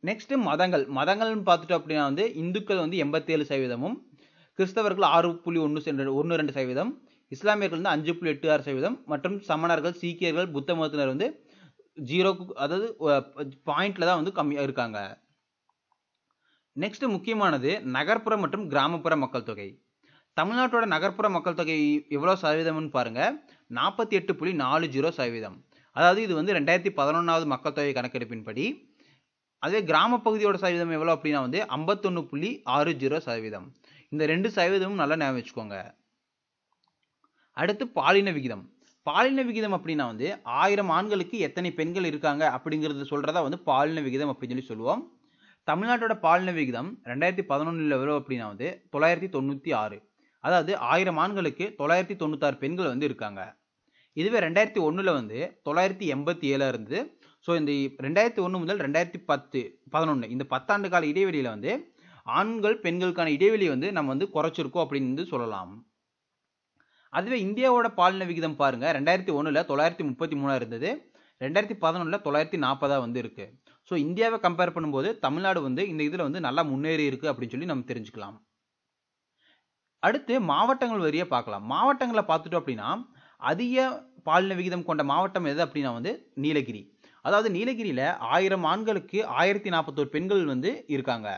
[SPEAKER 1] நெக்ஸ்ட்டு மதங்கள் மதங்கள்னு பார்த்துட்டோம் அப்படின்னா வந்து இந்துக்கள் வந்து எண்பத்தேழு சதவீதமும் கிறிஸ்தவர்கள் ஆறு புள்ளி ஒன்று ஒன்று ரெண்டு சதவீதம் இஸ்லாமியர்கள் வந்து அஞ்சு புள்ளி எட்டு ஆறு சதவீதம் மற்றும் சமணர்கள் சீக்கியர்கள் புத்த மதத்தினர் வந்து ஜீரோ அதாவது பாயிண்ட்ல தான் வந்து கம்மியாக இருக்காங்க நெக்ஸ்ட் முக்கியமானது நகர்ப்புற மற்றும் கிராமப்புற மக்கள் தொகை தமிழ்நாட்டோட நகர்ப்புற மக்கள் தொகை எவ்வளோ சதவீதம்னு பாருங்கள் நாற்பத்தி எட்டு புள்ளி நாலு ஜீரோ சதவீதம் அதாவது இது வந்து ரெண்டாயிரத்தி பதினொன்றாவது மக்கள் தொகை கணக்கெடுப்பின்படி அதே கிராம பகுதியோட சதவீதம் எவ்வளோ அப்படின்னா வந்து ஐம்பத்தொன்று புள்ளி ஆறு ஜீரோ சதவீதம் இந்த ரெண்டு சதவீதமும் நல்லா ஞாபகம் வச்சுக்கோங்க அடுத்து பாலின விகிதம் பாலின விகிதம் அப்படின்னா வந்து ஆயிரம் ஆண்களுக்கு எத்தனை பெண்கள் இருக்காங்க அப்படிங்கிறது சொல்கிறதா வந்து பாலின விகிதம் அப்படின்னு சொல்லி சொல்லுவோம் தமிழ்நாட்டோட பாலின விகிதம் ரெண்டாயிரத்தி பதினொன்றில் எவ்வளோ அப்படின்னா வந்து தொள்ளாயிரத்தி தொண்ணூற்றி ஆறு அதாவது ஆயிரம் ஆண்களுக்கு தொள்ளாயிரத்தி தொண்ணூத்தாறு பெண்கள் வந்து இருக்காங்க இதுவே ரெண்டாயிரத்தி ஒன்றில் வந்து தொள்ளாயிரத்தி எண்பத்தி ஏழில் இருந்து ஸோ இந்த ரெண்டாயிரத்தி ஒன்று முதல் ரெண்டாயிரத்தி பத்து பதினொன்று இந்த பத்தாண்டு கால இடைவெளியில் வந்து ஆண்கள் பெண்களுக்கான இடைவெளி வந்து நம்ம வந்து குறைச்சிருக்கோம் அப்படின்னு சொல்லலாம் அதுவே இந்தியாவோட பாலின விகிதம் பாருங்கள் ரெண்டாயிரத்தி ஒன்றில் தொள்ளாயிரத்தி முப்பத்தி மூணாக இருந்தது ரெண்டாயிரத்தி பதினொன்றில் தொள்ளாயிரத்தி நாற்பதாக வந்து இருக்குது ஸோ இந்தியாவை கம்பேர் பண்ணும்போது தமிழ்நாடு வந்து இந்த இதில் வந்து நல்லா முன்னேறி இருக்குது அப்படின்னு சொல்லி நம்ம தெரிஞ்சுக்கலாம் அடுத்து மாவட்டங்கள் வரியாக பார்க்கலாம் மாவட்டங்களை பார்த்துட்டோம் அப்படின்னா அதிக பாலின விகிதம் கொண்ட மாவட்டம் எது அப்படின்னா வந்து நீலகிரி அதாவது நீலகிரியில் ஆயிரம் ஆண்களுக்கு ஆயிரத்தி நாற்பத்தோரு பெண்கள் வந்து இருக்காங்க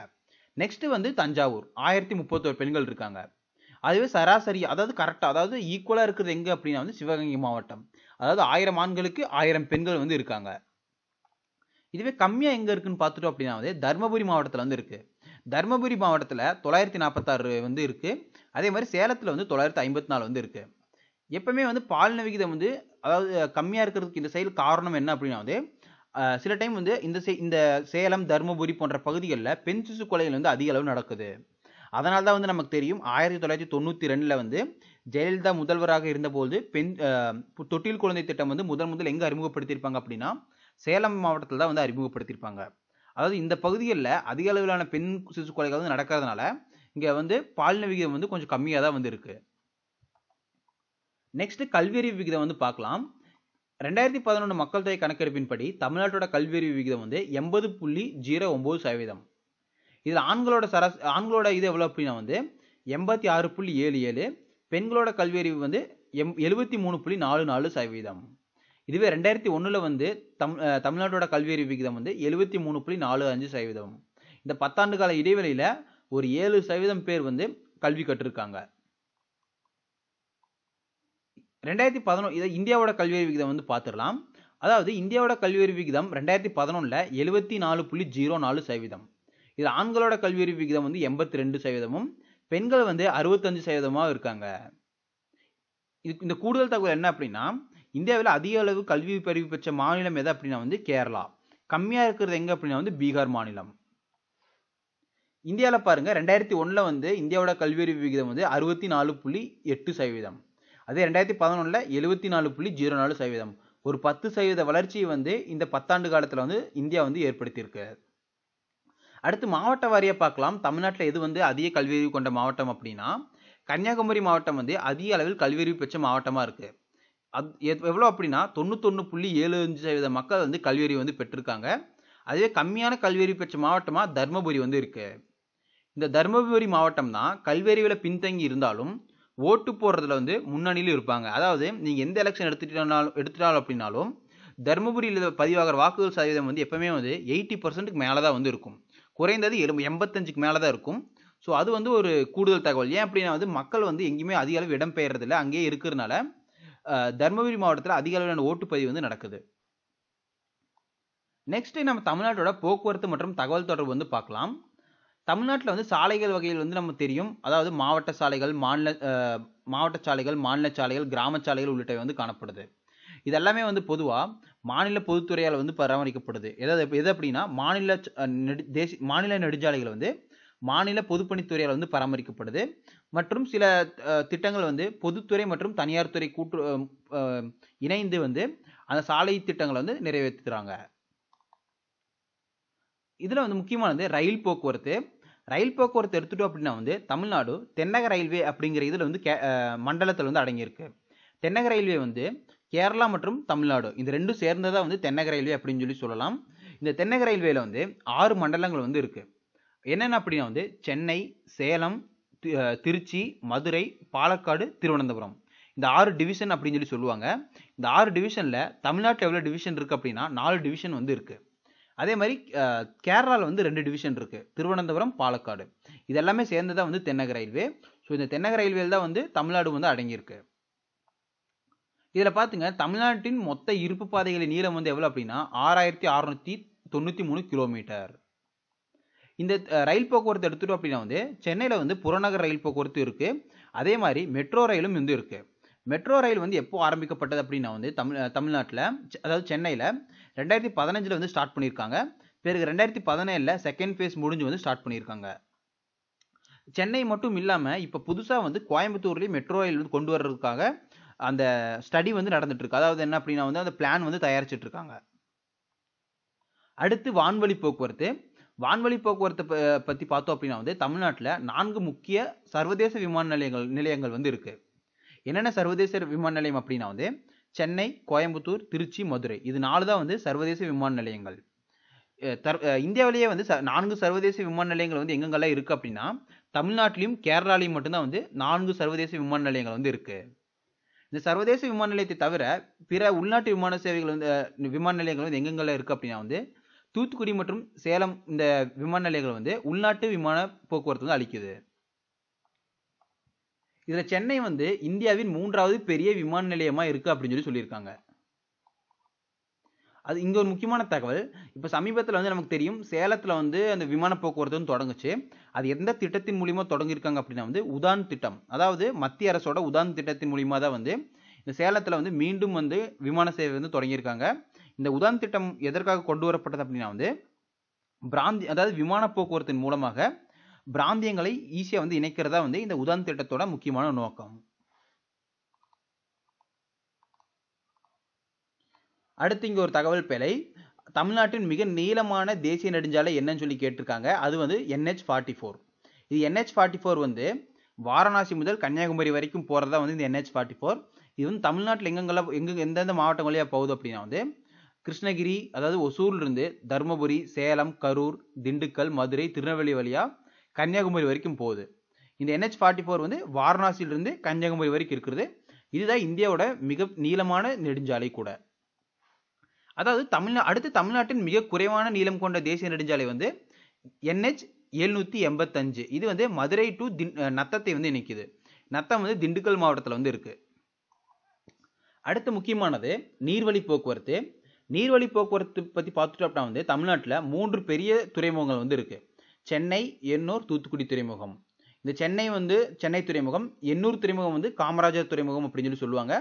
[SPEAKER 1] நெக்ஸ்ட் வந்து தஞ்சாவூர் ஆயிரத்தி முப்பத்தோரு பெண்கள் இருக்காங்க அதுவே சராசரி அதாவது கரெக்டாக அதாவது ஈக்குவலாக இருக்கிறது எங்கே அப்படின்னா வந்து சிவகங்கை மாவட்டம் அதாவது ஆயிரம் ஆண்களுக்கு ஆயிரம் பெண்கள் வந்து இருக்காங்க இதுவே கம்மியாக எங்கே இருக்குன்னு பார்த்துட்டோம் அப்படின்னா வந்து தருமபுரி மாவட்டத்தில் வந்து இருக்குது தருமபுரி மாவட்டத்தில் தொள்ளாயிரத்தி நாற்பத்தாறு வந்து இருக்குது அதே மாதிரி சேலத்தில் வந்து தொள்ளாயிரத்தி ஐம்பத்தி நாலு வந்து இருக்குது எப்பவுமே வந்து பாலின விகிதம் வந்து அதாவது கம்மியாக இருக்கிறதுக்கு இந்த செயல் காரணம் என்ன அப்படின்னா வந்து சில டைம் வந்து இந்த இந்த சேலம் தருமபுரி போன்ற பகுதிகளில் பெண் சிசு கொலைகள் வந்து அதிக அளவு நடக்குது அதனால தான் வந்து நமக்கு தெரியும் ஆயிரத்தி தொள்ளாயிரத்தி தொண்ணூற்றி ரெண்டில் வந்து ஜெயலலிதா முதல்வராக இருந்தபோது பெண் தொட்டில் குழந்தை திட்டம் வந்து முதல் முதல் எங்கே அறிமுகப்படுத்தியிருப்பாங்க அப்படின்னா சேலம் மாவட்டத்தில் தான் வந்து அறிமுகப்படுத்தியிருப்பாங்க அதாவது இந்த பகுதிகளில் அதிக அளவிலான பெண் சிசு கொலைகள் வந்து நடக்கிறதுனால இங்கே வந்து பாலின விகிதம் வந்து கொஞ்சம் கம்மியாக தான் வந்து இருக்குது நெக்ஸ்ட் கல்வியறிவு விகிதம் வந்து பார்க்கலாம் ரெண்டாயிரத்தி பதினொன்று மக்கள் தொகை கணக்கெடுப்பின்படி தமிழ்நாட்டோட கல்வியறிவு விகிதம் வந்து எண்பது புள்ளி ஜீரோ ஒம்பது சதவீதம் இதில் ஆண்களோட சராச ஆண்களோட இது எவ்வளோ அப்படின்னா வந்து எண்பத்தி ஆறு புள்ளி ஏழு ஏழு பெண்களோட கல்வியறிவு வந்து எம் எழுபத்தி மூணு புள்ளி நாலு நாலு சதவீதம் இதுவே ரெண்டாயிரத்தி ஒன்றில் வந்து தம் தமிழ்நாட்டோட கல்வியறிவு விகிதம் வந்து எழுபத்தி மூணு புள்ளி நாலு அஞ்சு சதவீதம் இந்த பத்தாண்டு கால இடைவெளியில் ஒரு ஏழு சதவீதம் பேர் வந்து கல்வி கற்றிருக்காங்க ரெண்டாயிரத்தி பதினொன்று இதை இந்தியாவோட கல்வியறிவு விகிதம் வந்து பார்த்துடலாம் அதாவது இந்தியாவோட கல்வியறிவு விகிதம் ரெண்டாயிரத்தி பதினொன்றில் எழுபத்தி நாலு புள்ளி ஜீரோ நாலு சதவீதம் இது ஆண்களோட கல்வியறிவு விகிதம் வந்து எண்பத்தி ரெண்டு சதவீதமும் பெண்கள் வந்து அறுபத்தஞ்சு சதவீதமாக இருக்காங்க இது இந்த கூடுதல் தகவல் என்ன அப்படின்னா இந்தியாவில் அதிக அளவு கல்வி பரிவு பெற்ற மாநிலம் எது அப்படின்னா வந்து கேரளா கம்மியாக இருக்கிறது எங்கே அப்படின்னா வந்து பீகார் மாநிலம் இந்தியாவில் பாருங்கள் ரெண்டாயிரத்தி ஒன்றில் வந்து இந்தியாவோட கல்வியறிவு விகிதம் வந்து அறுபத்தி நாலு புள்ளி எட்டு சதவீதம் அதே ரெண்டாயிரத்தி பதினொன்றில் எழுபத்தி நாலு புள்ளி ஜீரோ நாலு சதவீதம் ஒரு பத்து சதவீத வளர்ச்சியை வந்து இந்த பத்தாண்டு காலத்தில் வந்து இந்தியா வந்து ஏற்படுத்தியிருக்கு அடுத்து மாவட்ட வாரியாக பார்க்கலாம் தமிழ்நாட்டில் எது வந்து அதிக கல்வியறிவு கொண்ட மாவட்டம் அப்படின்னா கன்னியாகுமரி மாவட்டம் வந்து அதிக அளவில் கல்வியறிவு பெற்ற மாவட்டமாக இருக்குது அது எவ்வளோ அப்படின்னா தொண்ணூத்தொன்று புள்ளி ஏழு அஞ்சு சதவீத மக்கள் வந்து கல்வியறிவு வந்து பெற்றிருக்காங்க அதுவே கம்மியான கல்வியறிவு பெற்ற மாவட்டமாக தருமபுரி வந்து இருக்குது இந்த தருமபுரி மாவட்டம் தான் கல்வியறிவில் பின்தங்கி இருந்தாலும் ஓட்டு போடுறதுல வந்து முன்னணியிலும் இருப்பாங்க அதாவது நீங்கள் எந்த எலெக்ஷன் எடுத்துட்டாலும் எடுத்துட்டாலும் அப்படின்னாலும் தருமபுரியில் பதிவாகிற வாக்குகள் சதவீதம் வந்து எப்போவுமே வந்து எயிட்டி பர்சன்ட்டுக்கு மேலே தான் வந்து இருக்கும் குறைந்தது எலும் எண்பத்தஞ்சுக்கு மேலே தான் இருக்கும் ஸோ அது வந்து ஒரு கூடுதல் தகவல் ஏன் அப்படின்னா வந்து மக்கள் வந்து எங்கேயுமே அதிக அளவு இடம் பெயர்றதில்லை அங்கேயே இருக்கிறதுனால தருமபுரி மாவட்டத்தில் அதிக அளவிலான ஓட்டுப்பதிவு வந்து நடக்குது நெக்ஸ்ட்டு நம்ம தமிழ்நாட்டோட போக்குவரத்து மற்றும் தகவல் தொடர்பு வந்து பார்க்கலாம் தமிழ்நாட்டில் வந்து சாலைகள் வகையில் வந்து நம்ம தெரியும் அதாவது மாவட்ட சாலைகள் மாநில மாவட்ட சாலைகள் மாநில சாலைகள் கிராம சாலைகள் உள்ளிட்டவை வந்து காணப்படுது இதெல்லாமே வந்து பொதுவாக மாநில பொதுத்துறையால் வந்து பராமரிக்கப்படுது எதாவது எது அப்படின்னா மாநில நெடு தேசி மாநில நெடுஞ்சாலைகள் வந்து மாநில பொதுப்பணித்துறையால் வந்து பராமரிக்கப்படுது மற்றும் சில திட்டங்கள் வந்து பொதுத்துறை மற்றும் தனியார் துறை கூட்டு இணைந்து வந்து அந்த சாலை திட்டங்களை வந்து நிறைவேற்றுறாங்க இதில் வந்து முக்கியமானது ரயில் போக்குவரத்து ரயில் போக்குவரத்து எடுத்துட்டோம் அப்படின்னா வந்து தமிழ்நாடு தென்னக ரயில்வே அப்படிங்கிற இதில் வந்து கே மண்டலத்தில் வந்து அடங்கியிருக்கு தென்னக ரயில்வே வந்து கேரளா மற்றும் தமிழ்நாடு இந்த ரெண்டும் சேர்ந்ததாக வந்து தென்னக ரயில்வே அப்படின்னு சொல்லி சொல்லலாம் இந்த தென்னக ரயில்வேல வந்து ஆறு மண்டலங்கள் வந்து இருக்குது என்னென்ன அப்படின்னா வந்து சென்னை சேலம் திருச்சி மதுரை பாலக்காடு திருவனந்தபுரம் இந்த ஆறு டிவிஷன் அப்படின்னு சொல்லி சொல்லுவாங்க இந்த ஆறு டிவிஷனில் தமிழ்நாட்டில் எவ்வளோ டிவிஷன் இருக்குது அப்படின்னா நாலு டிவிஷன் வந்து இருக்குது அதே மாதிரி கேரளாவில் வந்து ரெண்டு டிவிஷன் இருக்குது திருவனந்தபுரம் பாலக்காடு இதெல்லாமே சேர்ந்து தான் வந்து தென்னக ரயில்வே ஸோ இந்த தென்னக ரயில்வேல் தான் வந்து தமிழ்நாடு வந்து அடங்கியிருக்கு இதில் பார்த்துங்க தமிழ்நாட்டின் மொத்த இருப்பு பாதைகளின் நீளம் வந்து எவ்வளோ அப்படின்னா ஆறாயிரத்தி அறநூற்றி தொண்ணூற்றி மூணு கிலோமீட்டர் இந்த ரயில் போக்குவரத்து எடுத்துகிட்டோம் அப்படின்னா வந்து சென்னையில் வந்து புறநகர் ரயில் போக்குவரத்து இருக்குது அதே மாதிரி மெட்ரோ ரயிலும் வந்து இருக்குது மெட்ரோ ரயில் வந்து எப்போ ஆரம்பிக்கப்பட்டது அப்படின்னா வந்து தமிழ் தமிழ்நாட்டில் அதாவது சென்னையில் ரெண்டாயிரத்தி பதினஞ்சில் வந்து ஸ்டார்ட் பண்ணியிருக்காங்க பிறகு ரெண்டாயிரத்தி பதினேழில் செகண்ட் ஃபேஸ் முடிஞ்சு வந்து ஸ்டார்ட் பண்ணியிருக்காங்க சென்னை மட்டும் இல்லாமல் இப்போ புதுசாக வந்து கோயம்புத்தூர்லேயும் மெட்ரோ ரயில் வந்து கொண்டு வர்றதுக்காக அந்த ஸ்டடி வந்து நடந்துட்டுருக்கு அதாவது என்ன அப்படின்னா வந்து அந்த பிளான் வந்து தயாரிச்சிட்ருக்காங்க அடுத்து வான்வழி போக்குவரத்து வான்வழி போக்குவரத்தை பற்றி பார்த்தோம் அப்படின்னா வந்து தமிழ்நாட்டில் நான்கு முக்கிய சர்வதேச விமான நிலையங்கள் நிலையங்கள் வந்து இருக்குது என்னென்ன சர்வதேச விமான நிலையம் அப்படின்னா வந்து சென்னை கோயம்புத்தூர் திருச்சி மதுரை இது நாலு தான் வந்து சர்வதேச விமான நிலையங்கள் தர் இந்தியாவிலேயே வந்து நான்கு சர்வதேச விமான நிலையங்கள் வந்து எங்கெங்கெல்லாம் இருக்குது அப்படின்னா தமிழ்நாட்டிலையும் கேரளாலையும் மட்டும்தான் வந்து நான்கு சர்வதேச விமான நிலையங்கள் வந்து இருக்குது இந்த சர்வதேச விமான நிலையத்தை தவிர பிற உள்நாட்டு விமான சேவைகள் வந்து விமான நிலையங்கள் வந்து எங்கெங்கெல்லாம் இருக்குது அப்படின்னா வந்து தூத்துக்குடி மற்றும் சேலம் இந்த விமான நிலையங்கள் வந்து உள்நாட்டு விமான போக்குவரத்து வந்து அளிக்குது இதில் சென்னை வந்து இந்தியாவின் மூன்றாவது பெரிய விமான நிலையமாக இருக்குது அப்படின்னு சொல்லி சொல்லியிருக்காங்க அது இங்கே ஒரு முக்கியமான தகவல் இப்போ சமீபத்தில் வந்து நமக்கு தெரியும் சேலத்தில் வந்து அந்த விமான போக்குவரத்து வந்து தொடங்குச்சு அது எந்த திட்டத்தின் மூலியமாக தொடங்கியிருக்காங்க அப்படின்னா வந்து உதான் திட்டம் அதாவது மத்திய அரசோட உதான் திட்டத்தின் மூலிமா தான் வந்து இந்த சேலத்தில் வந்து மீண்டும் வந்து விமான சேவை வந்து தொடங்கியிருக்காங்க இந்த உதான் திட்டம் எதற்காக கொண்டு வரப்பட்டது அப்படின்னா வந்து பிராந்தி அதாவது விமான போக்குவரத்தின் மூலமாக பிராந்தியங்களை ஈஸியாக வந்து இணைக்கிறதா வந்து இந்த உதான் திட்டத்தோட முக்கியமான நோக்கம் அடுத்து இங்கே ஒரு தகவல் பிழை தமிழ்நாட்டின் மிக நீளமான தேசிய நெடுஞ்சாலை என்னன்னு சொல்லி கேட்டிருக்காங்க அது வந்து என்ஹெச் ஃபார்ட்டி ஃபோர் இது என்ஹெச் ஃபார்ட்டி ஃபோர் வந்து வாரணாசி முதல் கன்னியாகுமரி வரைக்கும் போகிறதா வந்து இந்த என்ஹெச் ஃபார்ட்டி ஃபோர் இது வந்து தமிழ்நாட்டில் எங்கெங்கெல்லாம் எங்கே எந்தெந்த மாவட்டம் வழியாக போகுது அப்படின்னா வந்து கிருஷ்ணகிரி அதாவது ஒசூர்லேருந்து தருமபுரி சேலம் கரூர் திண்டுக்கல் மதுரை திருநெல்வேலி வழியாக கன்னியாகுமரி வரைக்கும் போகுது இந்த என்ஹெச் ஃபார்ட்டி ஃபோர் வந்து வாரணாசியிலிருந்து கன்னியாகுமரி வரைக்கும் இருக்கிறது இதுதான் இந்தியாவோட மிக நீளமான நெடுஞ்சாலை கூட அதாவது தமிழ்நா அடுத்து தமிழ்நாட்டின் மிக குறைவான நீளம் கொண்ட தேசிய நெடுஞ்சாலை வந்து என்ஹெச் எழுநூற்றி எண்பத்தஞ்சு இது வந்து மதுரை டு தின் நத்தத்தை வந்து இணைக்குது நத்தம் வந்து திண்டுக்கல் மாவட்டத்தில் வந்து இருக்குது அடுத்த முக்கியமானது நீர்வழி போக்குவரத்து நீர்வழி போக்குவரத்து பற்றி பார்த்துட்டோம் அப்படின்னா வந்து தமிழ்நாட்டில் மூன்று பெரிய துறைமுகங்கள் வந்து இருக்குது சென்னை எண்ணூர் தூத்துக்குடி துறைமுகம் இந்த சென்னை வந்து சென்னை துறைமுகம் எண்ணூர் துறைமுகம் வந்து காமராஜர் துறைமுகம் அப்படின்னு சொல்லி சொல்லுவாங்க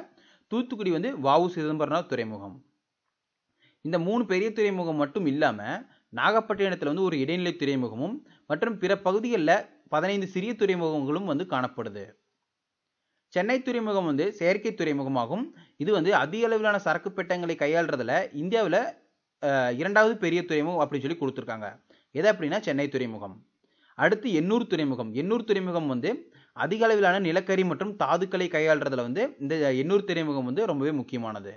[SPEAKER 1] தூத்துக்குடி வந்து வாவு சிதம்பரனார் துறைமுகம் இந்த மூணு பெரிய துறைமுகம் மட்டும் இல்லாமல் நாகப்பட்டினத்தில் வந்து ஒரு இடைநிலை துறைமுகமும் மற்றும் பிற பகுதிகளில் பதினைந்து சிறிய துறைமுகங்களும் வந்து காணப்படுது சென்னை துறைமுகம் வந்து செயற்கை துறைமுகமாகும் இது வந்து அதிக அளவிலான சரக்கு பெட்டங்களை கையாளுறதுல இந்தியாவில் இரண்டாவது பெரிய துறைமுகம் அப்படின்னு சொல்லி கொடுத்துருக்காங்க எது அப்படின்னா சென்னை துறைமுகம் அடுத்து எண்ணூர் துறைமுகம் எண்ணூர் துறைமுகம் வந்து அதிக அளவிலான நிலக்கரி மற்றும் தாதுக்களை கையாளுறதுல வந்து இந்த எண்ணூர் துறைமுகம் வந்து ரொம்பவே முக்கியமானது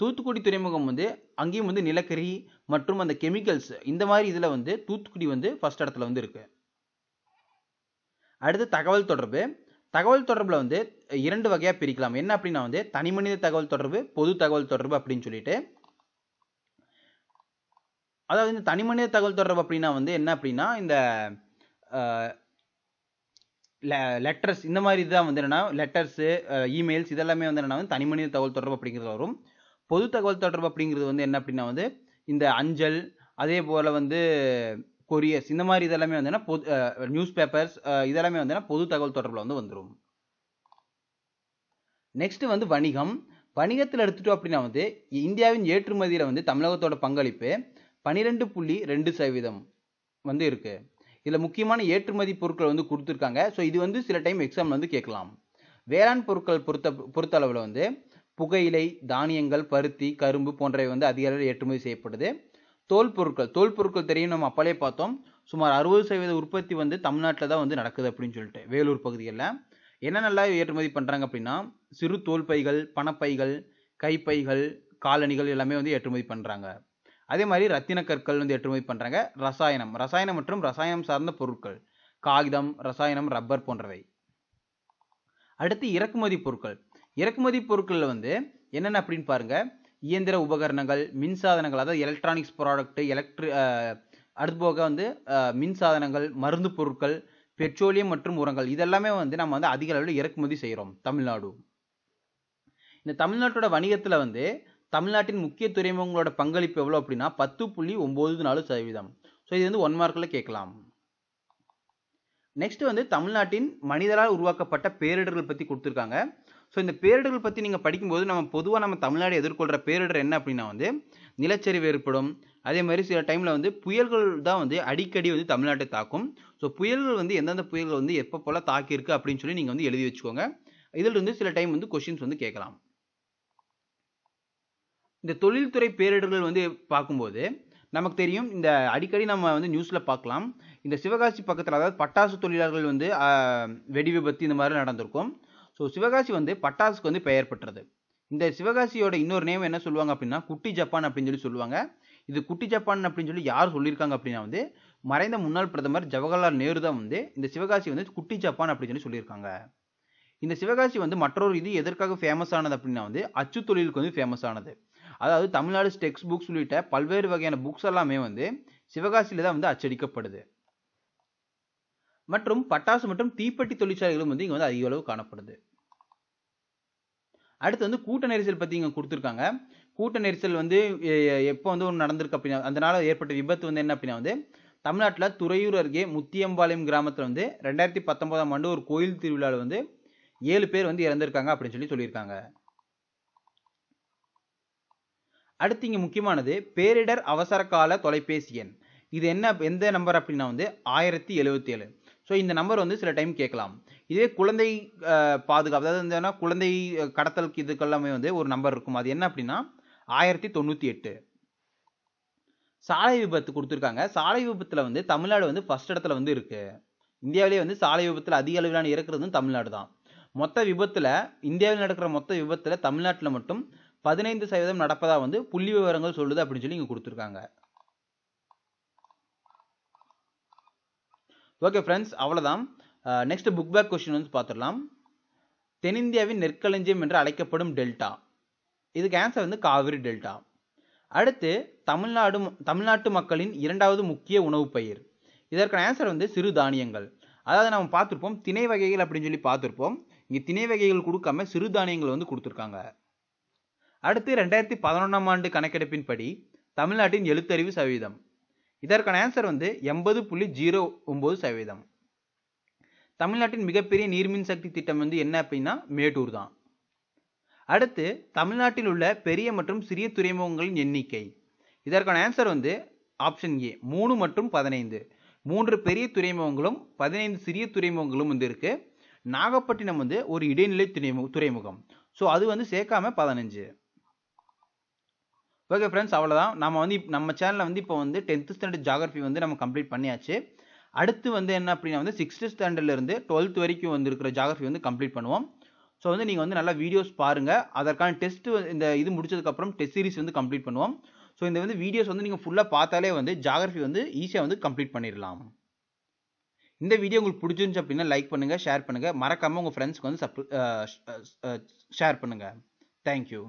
[SPEAKER 1] தூத்துக்குடி துறைமுகம் வந்து அங்கேயும் வந்து நிலக்கரி மற்றும் அந்த கெமிக்கல்ஸ் இந்த மாதிரி இதில் வந்து தூத்துக்குடி வந்து ஃபஸ்ட் இடத்துல வந்து இருக்கு அடுத்து தகவல் தொடர்பு தகவல் தொடர்பில் வந்து இரண்டு வகையாக பிரிக்கலாம் என்ன அப்படின்னா வந்து தனிமனித தகவல் தொடர்பு பொது தகவல் தொடர்பு அப்படின்னு சொல்லிட்டு அதாவது இந்த தனிமனித தகவல் தொடர்பு அப்படின்னா வந்து என்ன அப்படின்னா இந்த லெட்டர்ஸ் இந்த மாதிரி இதுதான் வந்து என்னென்னா லெட்டர்ஸு இமெயில்ஸ் இதெல்லாமே வந்து என்னன்னா வந்து தனிமனித தகவல் தொடர்பு அப்படிங்கிறது வரும் பொது தகவல் தொடர்பு அப்படிங்கிறது வந்து என்ன அப்படின்னா வந்து இந்த அஞ்சல் அதே போல் வந்து கொரியர்ஸ் இந்த மாதிரி இதெல்லாமே வந்து பொது நியூஸ் பேப்பர்ஸ் இதெல்லாமே வந்து பொது தகவல் தொடர்பில் வந்து வந்துடும் நெக்ஸ்ட்டு வந்து வணிகம் வணிகத்தில் எடுத்துட்டோம் அப்படின்னா வந்து இந்தியாவின் ஏற்றுமதியில் வந்து தமிழகத்தோட பங்களிப்பு பன்னிரெண்டு புள்ளி ரெண்டு சதவீதம் வந்து இருக்குது இதில் முக்கியமான ஏற்றுமதி பொருட்கள் வந்து கொடுத்துருக்காங்க ஸோ இது வந்து சில டைம் எக்ஸாம்ல வந்து கேட்கலாம் வேளாண் பொருட்கள் பொறுத்த பொறுத்த அளவில் வந்து புகையிலை தானியங்கள் பருத்தி கரும்பு போன்றவை வந்து அதிக அளவில் ஏற்றுமதி செய்யப்படுது தோல் பொருட்கள் தோல் பொருட்கள் தெரியும் நம்ம அப்பாலே பார்த்தோம் சுமார் அறுபது சதவீத உற்பத்தி வந்து தமிழ்நாட்டில் தான் வந்து நடக்குது அப்படின்னு சொல்லிட்டு வேலூர் பகுதிகளில் என்னென்னலாம் ஏற்றுமதி பண்ணுறாங்க அப்படின்னா சிறு தோல் பைகள் பணப்பைகள் கைப்பைகள் காலணிகள் எல்லாமே வந்து ஏற்றுமதி பண்ணுறாங்க அதே மாதிரி ரத்தின கற்கள் வந்து ஏற்றுமதி பண்ணுறாங்க ரசாயனம் ரசாயனம் மற்றும் ரசாயனம் சார்ந்த பொருட்கள் காகிதம் ரசாயனம் ரப்பர் போன்றவை அடுத்து இறக்குமதி பொருட்கள் இறக்குமதி பொருட்களில் வந்து என்னென்ன அப்படின்னு பாருங்கள் இயந்திர உபகரணங்கள் மின்சாதனங்கள் அதாவது எலக்ட்ரானிக்ஸ் ப்ராடக்ட்டு எலக்ட்ரி அடுத்து போக வந்து மின்சாதனங்கள் மருந்து பொருட்கள் பெட்ரோலியம் மற்றும் உரங்கள் இதெல்லாமே வந்து நம்ம வந்து அதிக அளவில் இறக்குமதி செய்கிறோம் தமிழ்நாடு இந்த தமிழ்நாட்டோட வணிகத்தில் வந்து தமிழ்நாட்டின் முக்கிய துறைமுகங்களோட பங்களிப்பு எவ்வளோ அப்படின்னா பத்து புள்ளி ஒம்பது நாலு சதவீதம் ஸோ இது வந்து ஒன் மார்க்கில் கேட்கலாம் நெக்ஸ்ட் வந்து தமிழ்நாட்டின் மனிதரால் உருவாக்கப்பட்ட பேரிடர்கள் பற்றி கொடுத்துருக்காங்க ஸோ இந்த பேரிடர்கள் பற்றி நீங்கள் படிக்கும்போது நம்ம பொதுவாக நம்ம தமிழ்நாடு எதிர்கொள்கிற பேரிடர் என்ன அப்படின்னா வந்து நிலச்சரிவு ஏற்படும் அதே மாதிரி சில டைமில் வந்து புயல்கள் தான் வந்து அடிக்கடி வந்து தமிழ்நாட்டை தாக்கும் ஸோ புயல்கள் வந்து எந்தெந்த புயல்கள் வந்து எப்போ போல் தாக்கியிருக்கு அப்படின்னு சொல்லி நீங்கள் வந்து எழுதி வச்சுக்கோங்க இதில் இருந்து சில டைம் வந்து கொஷின்ஸ் வந்து கேட்கலாம் இந்த தொழில்துறை பேரிடர்கள் வந்து பார்க்கும்போது நமக்கு தெரியும் இந்த அடிக்கடி நம்ம வந்து நியூஸில் பார்க்கலாம் இந்த சிவகாசி பக்கத்தில் அதாவது பட்டாசு தொழிலாளர்கள் வந்து வெடி விபத்து இந்த மாதிரி நடந்திருக்கும் ஸோ சிவகாசி வந்து பட்டாசுக்கு வந்து பெயர் பெற்றது இந்த சிவகாசியோட இன்னொரு நேம் என்ன சொல்லுவாங்க அப்படின்னா குட்டி ஜப்பான் அப்படின்னு சொல்லி சொல்லுவாங்க இது குட்டி ஜப்பான் அப்படின்னு சொல்லி யார் சொல்லியிருக்காங்க அப்படின்னா வந்து மறைந்த முன்னாள் பிரதமர் ஜவஹர்லால் நேரு தான் வந்து இந்த சிவகாசி வந்து குட்டி ஜப்பான் அப்படின்னு சொல்லி சொல்லியிருக்காங்க இந்த சிவகாசி வந்து மற்றொரு இது எதற்காக ஃபேமஸ் ஆனது அப்படின்னா வந்து அச்சு தொழிலுக்கு வந்து ஃபேமஸ் ஆனது அதாவது தமிழ்நாடு டெக்ஸ்ட் புக்ஸ் உள்ளிட்ட பல்வேறு வகையான புக்ஸ் எல்லாமே வந்து சிவகாசியில் தான் வந்து அச்சடிக்கப்படுது மற்றும் பட்டாசு மற்றும் தீப்பெட்டி தொழிற்சாலைகளும் வந்து இங்கே வந்து அதிக அளவு காணப்படுது அடுத்து வந்து கூட்ட நெரிசல் பற்றி இங்கே கொடுத்துருக்காங்க கூட்ட நெரிசல் வந்து எப்போ வந்து ஒன்று நடந்திருக்கு அப்படின்னா அதனால் ஏற்பட்ட விபத்து வந்து என்ன அப்படின்னா வந்து தமிழ்நாட்டில் துறையூர் அருகே முத்தியம்பாளையம் கிராமத்தில் வந்து ரெண்டாயிரத்தி பத்தொன்பதாம் ஆண்டு ஒரு கோயில் திருவிழாவில் வந்து ஏழு பேர் வந்து இறந்திருக்காங்க அப்படின்னு சொல்லி சொல்லியிருக்காங்க அடுத்து இங்கே முக்கியமானது பேரிடர் அவசரகால தொலைபேசி எண் இது என்ன எந்த நம்பர் அப்படின்னா வந்து ஆயிரத்தி எழுபத்தி ஏழு ஸோ இந்த நம்பர் வந்து சில டைம் கேட்கலாம் இதே குழந்தை பாதுகாப்பு அதாவது என்னன்னா குழந்தை கடத்தலுக்கு இதுக்கெல்லாமே வந்து ஒரு நம்பர் இருக்கும் அது என்ன அப்படின்னா ஆயிரத்தி தொண்ணூற்றி எட்டு சாலை விபத்து கொடுத்துருக்காங்க சாலை விபத்தில் வந்து தமிழ்நாடு வந்து ஃபஸ்ட் இடத்துல வந்து இருக்குது இந்தியாவிலே வந்து சாலை விபத்தில் அதிக அளவிலான இறக்குறது தமிழ்நாடு தான் மொத்த விபத்தில் இந்தியாவில் நடக்கிற மொத்த விபத்தில் தமிழ்நாட்டில் மட்டும் பதினைந்து சதவீதம் நடப்பதாக வந்து புள்ளி விவரங்கள் சொல்லுது அப்படின்னு சொல்லி இங்கே கொடுத்துருக்காங்க ஓகே ஃப்ரெண்ட்ஸ் அவ்வளோதான் நெக்ஸ்ட் புக் பேக் கொஸ்டின் வந்து பார்த்துடலாம் தென்னிந்தியாவின் நெற்களஞ்சியம் என்று அழைக்கப்படும் டெல்டா இதுக்கு ஆன்சர் வந்து காவிரி டெல்டா அடுத்து தமிழ்நாடு தமிழ்நாட்டு மக்களின் இரண்டாவது முக்கிய உணவு பயிர் இதற்கான ஆன்சர் வந்து சிறு தானியங்கள் அதாவது நம்ம பார்த்துருப்போம் திணை வகைகள் அப்படின்னு சொல்லி பார்த்துருப்போம் இங்கே திணை வகைகள் கொடுக்காம சிறு தானியங்கள் வந்து கொடுத்துருக்காங்க அடுத்து ரெண்டாயிரத்தி பதினொன்றாம் ஆண்டு கணக்கெடுப்பின்படி தமிழ்நாட்டின் எழுத்தறிவு சதவீதம் இதற்கான ஆன்சர் வந்து எண்பது புள்ளி ஜீரோ ஒம்பது சதவீதம் தமிழ்நாட்டின் மிகப்பெரிய நீர்மின் சக்தி திட்டம் வந்து என்ன அப்படின்னா மேட்டூர் தான் அடுத்து தமிழ்நாட்டில் உள்ள பெரிய மற்றும் சிறிய துறைமுகங்களின் எண்ணிக்கை இதற்கான ஆன்சர் வந்து ஆப்ஷன் ஏ மூணு மற்றும் பதினைந்து மூன்று பெரிய துறைமுகங்களும் பதினைந்து சிறிய துறைமுகங்களும் வந்து இருக்குது நாகப்பட்டினம் வந்து ஒரு இடைநிலை துறைமுகம் துறைமுகம் ஸோ அது வந்து சேர்க்காம பதினஞ்சு ஓகே ஃப்ரெண்ட்ஸ் அவ்வளோதான் நம்ம வந்து நம்ம சேனலில் வந்து இப்போ வந்து டென்த்து ஸ்டாண்டர்ட் ஜாகிரஃபி வந்து நம்ம கம்ப்ளீட் பண்ணியாச்சு அடுத்து வந்து என்ன அப்படின்னா வந்து சிக்ஸ்த்து ஸ்டாண்டர்ட்லேருந்து டுவெல்த் வரைக்கும் வந்து இருக்கிற ஜாகிரஃபி வந்து கம்ப்ளீட் பண்ணுவோம் ஸோ வந்து நீங்கள் வந்து நல்லா வீடியோஸ் பாருங்கள் அதற்கான டெஸ்ட் இந்த இது முடிச்சதுக்கப்புறம் டெஸ்ட் சீரிஸ் வந்து கம்ப்ளீட் பண்ணுவோம் ஸோ இந்த வந்து வீடியோஸ் வந்து நீங்கள் ஃபுல்லாக பார்த்தாலே வந்து ஜாகிரஃபி வந்து ஈஸியாக வந்து கம்ப்ளீட் பண்ணிடலாம் இந்த வீடியோ உங்களுக்கு பிடிச்சிருந்துச்சு அப்படின்னா லைக் பண்ணுங்கள் ஷேர் பண்ணுங்கள் மறக்காமல் உங்கள் ஃப்ரெண்ட்ஸ்க்கு வந்து சப் ஷேர் பண்ணுங்கள் தேங்க்யூ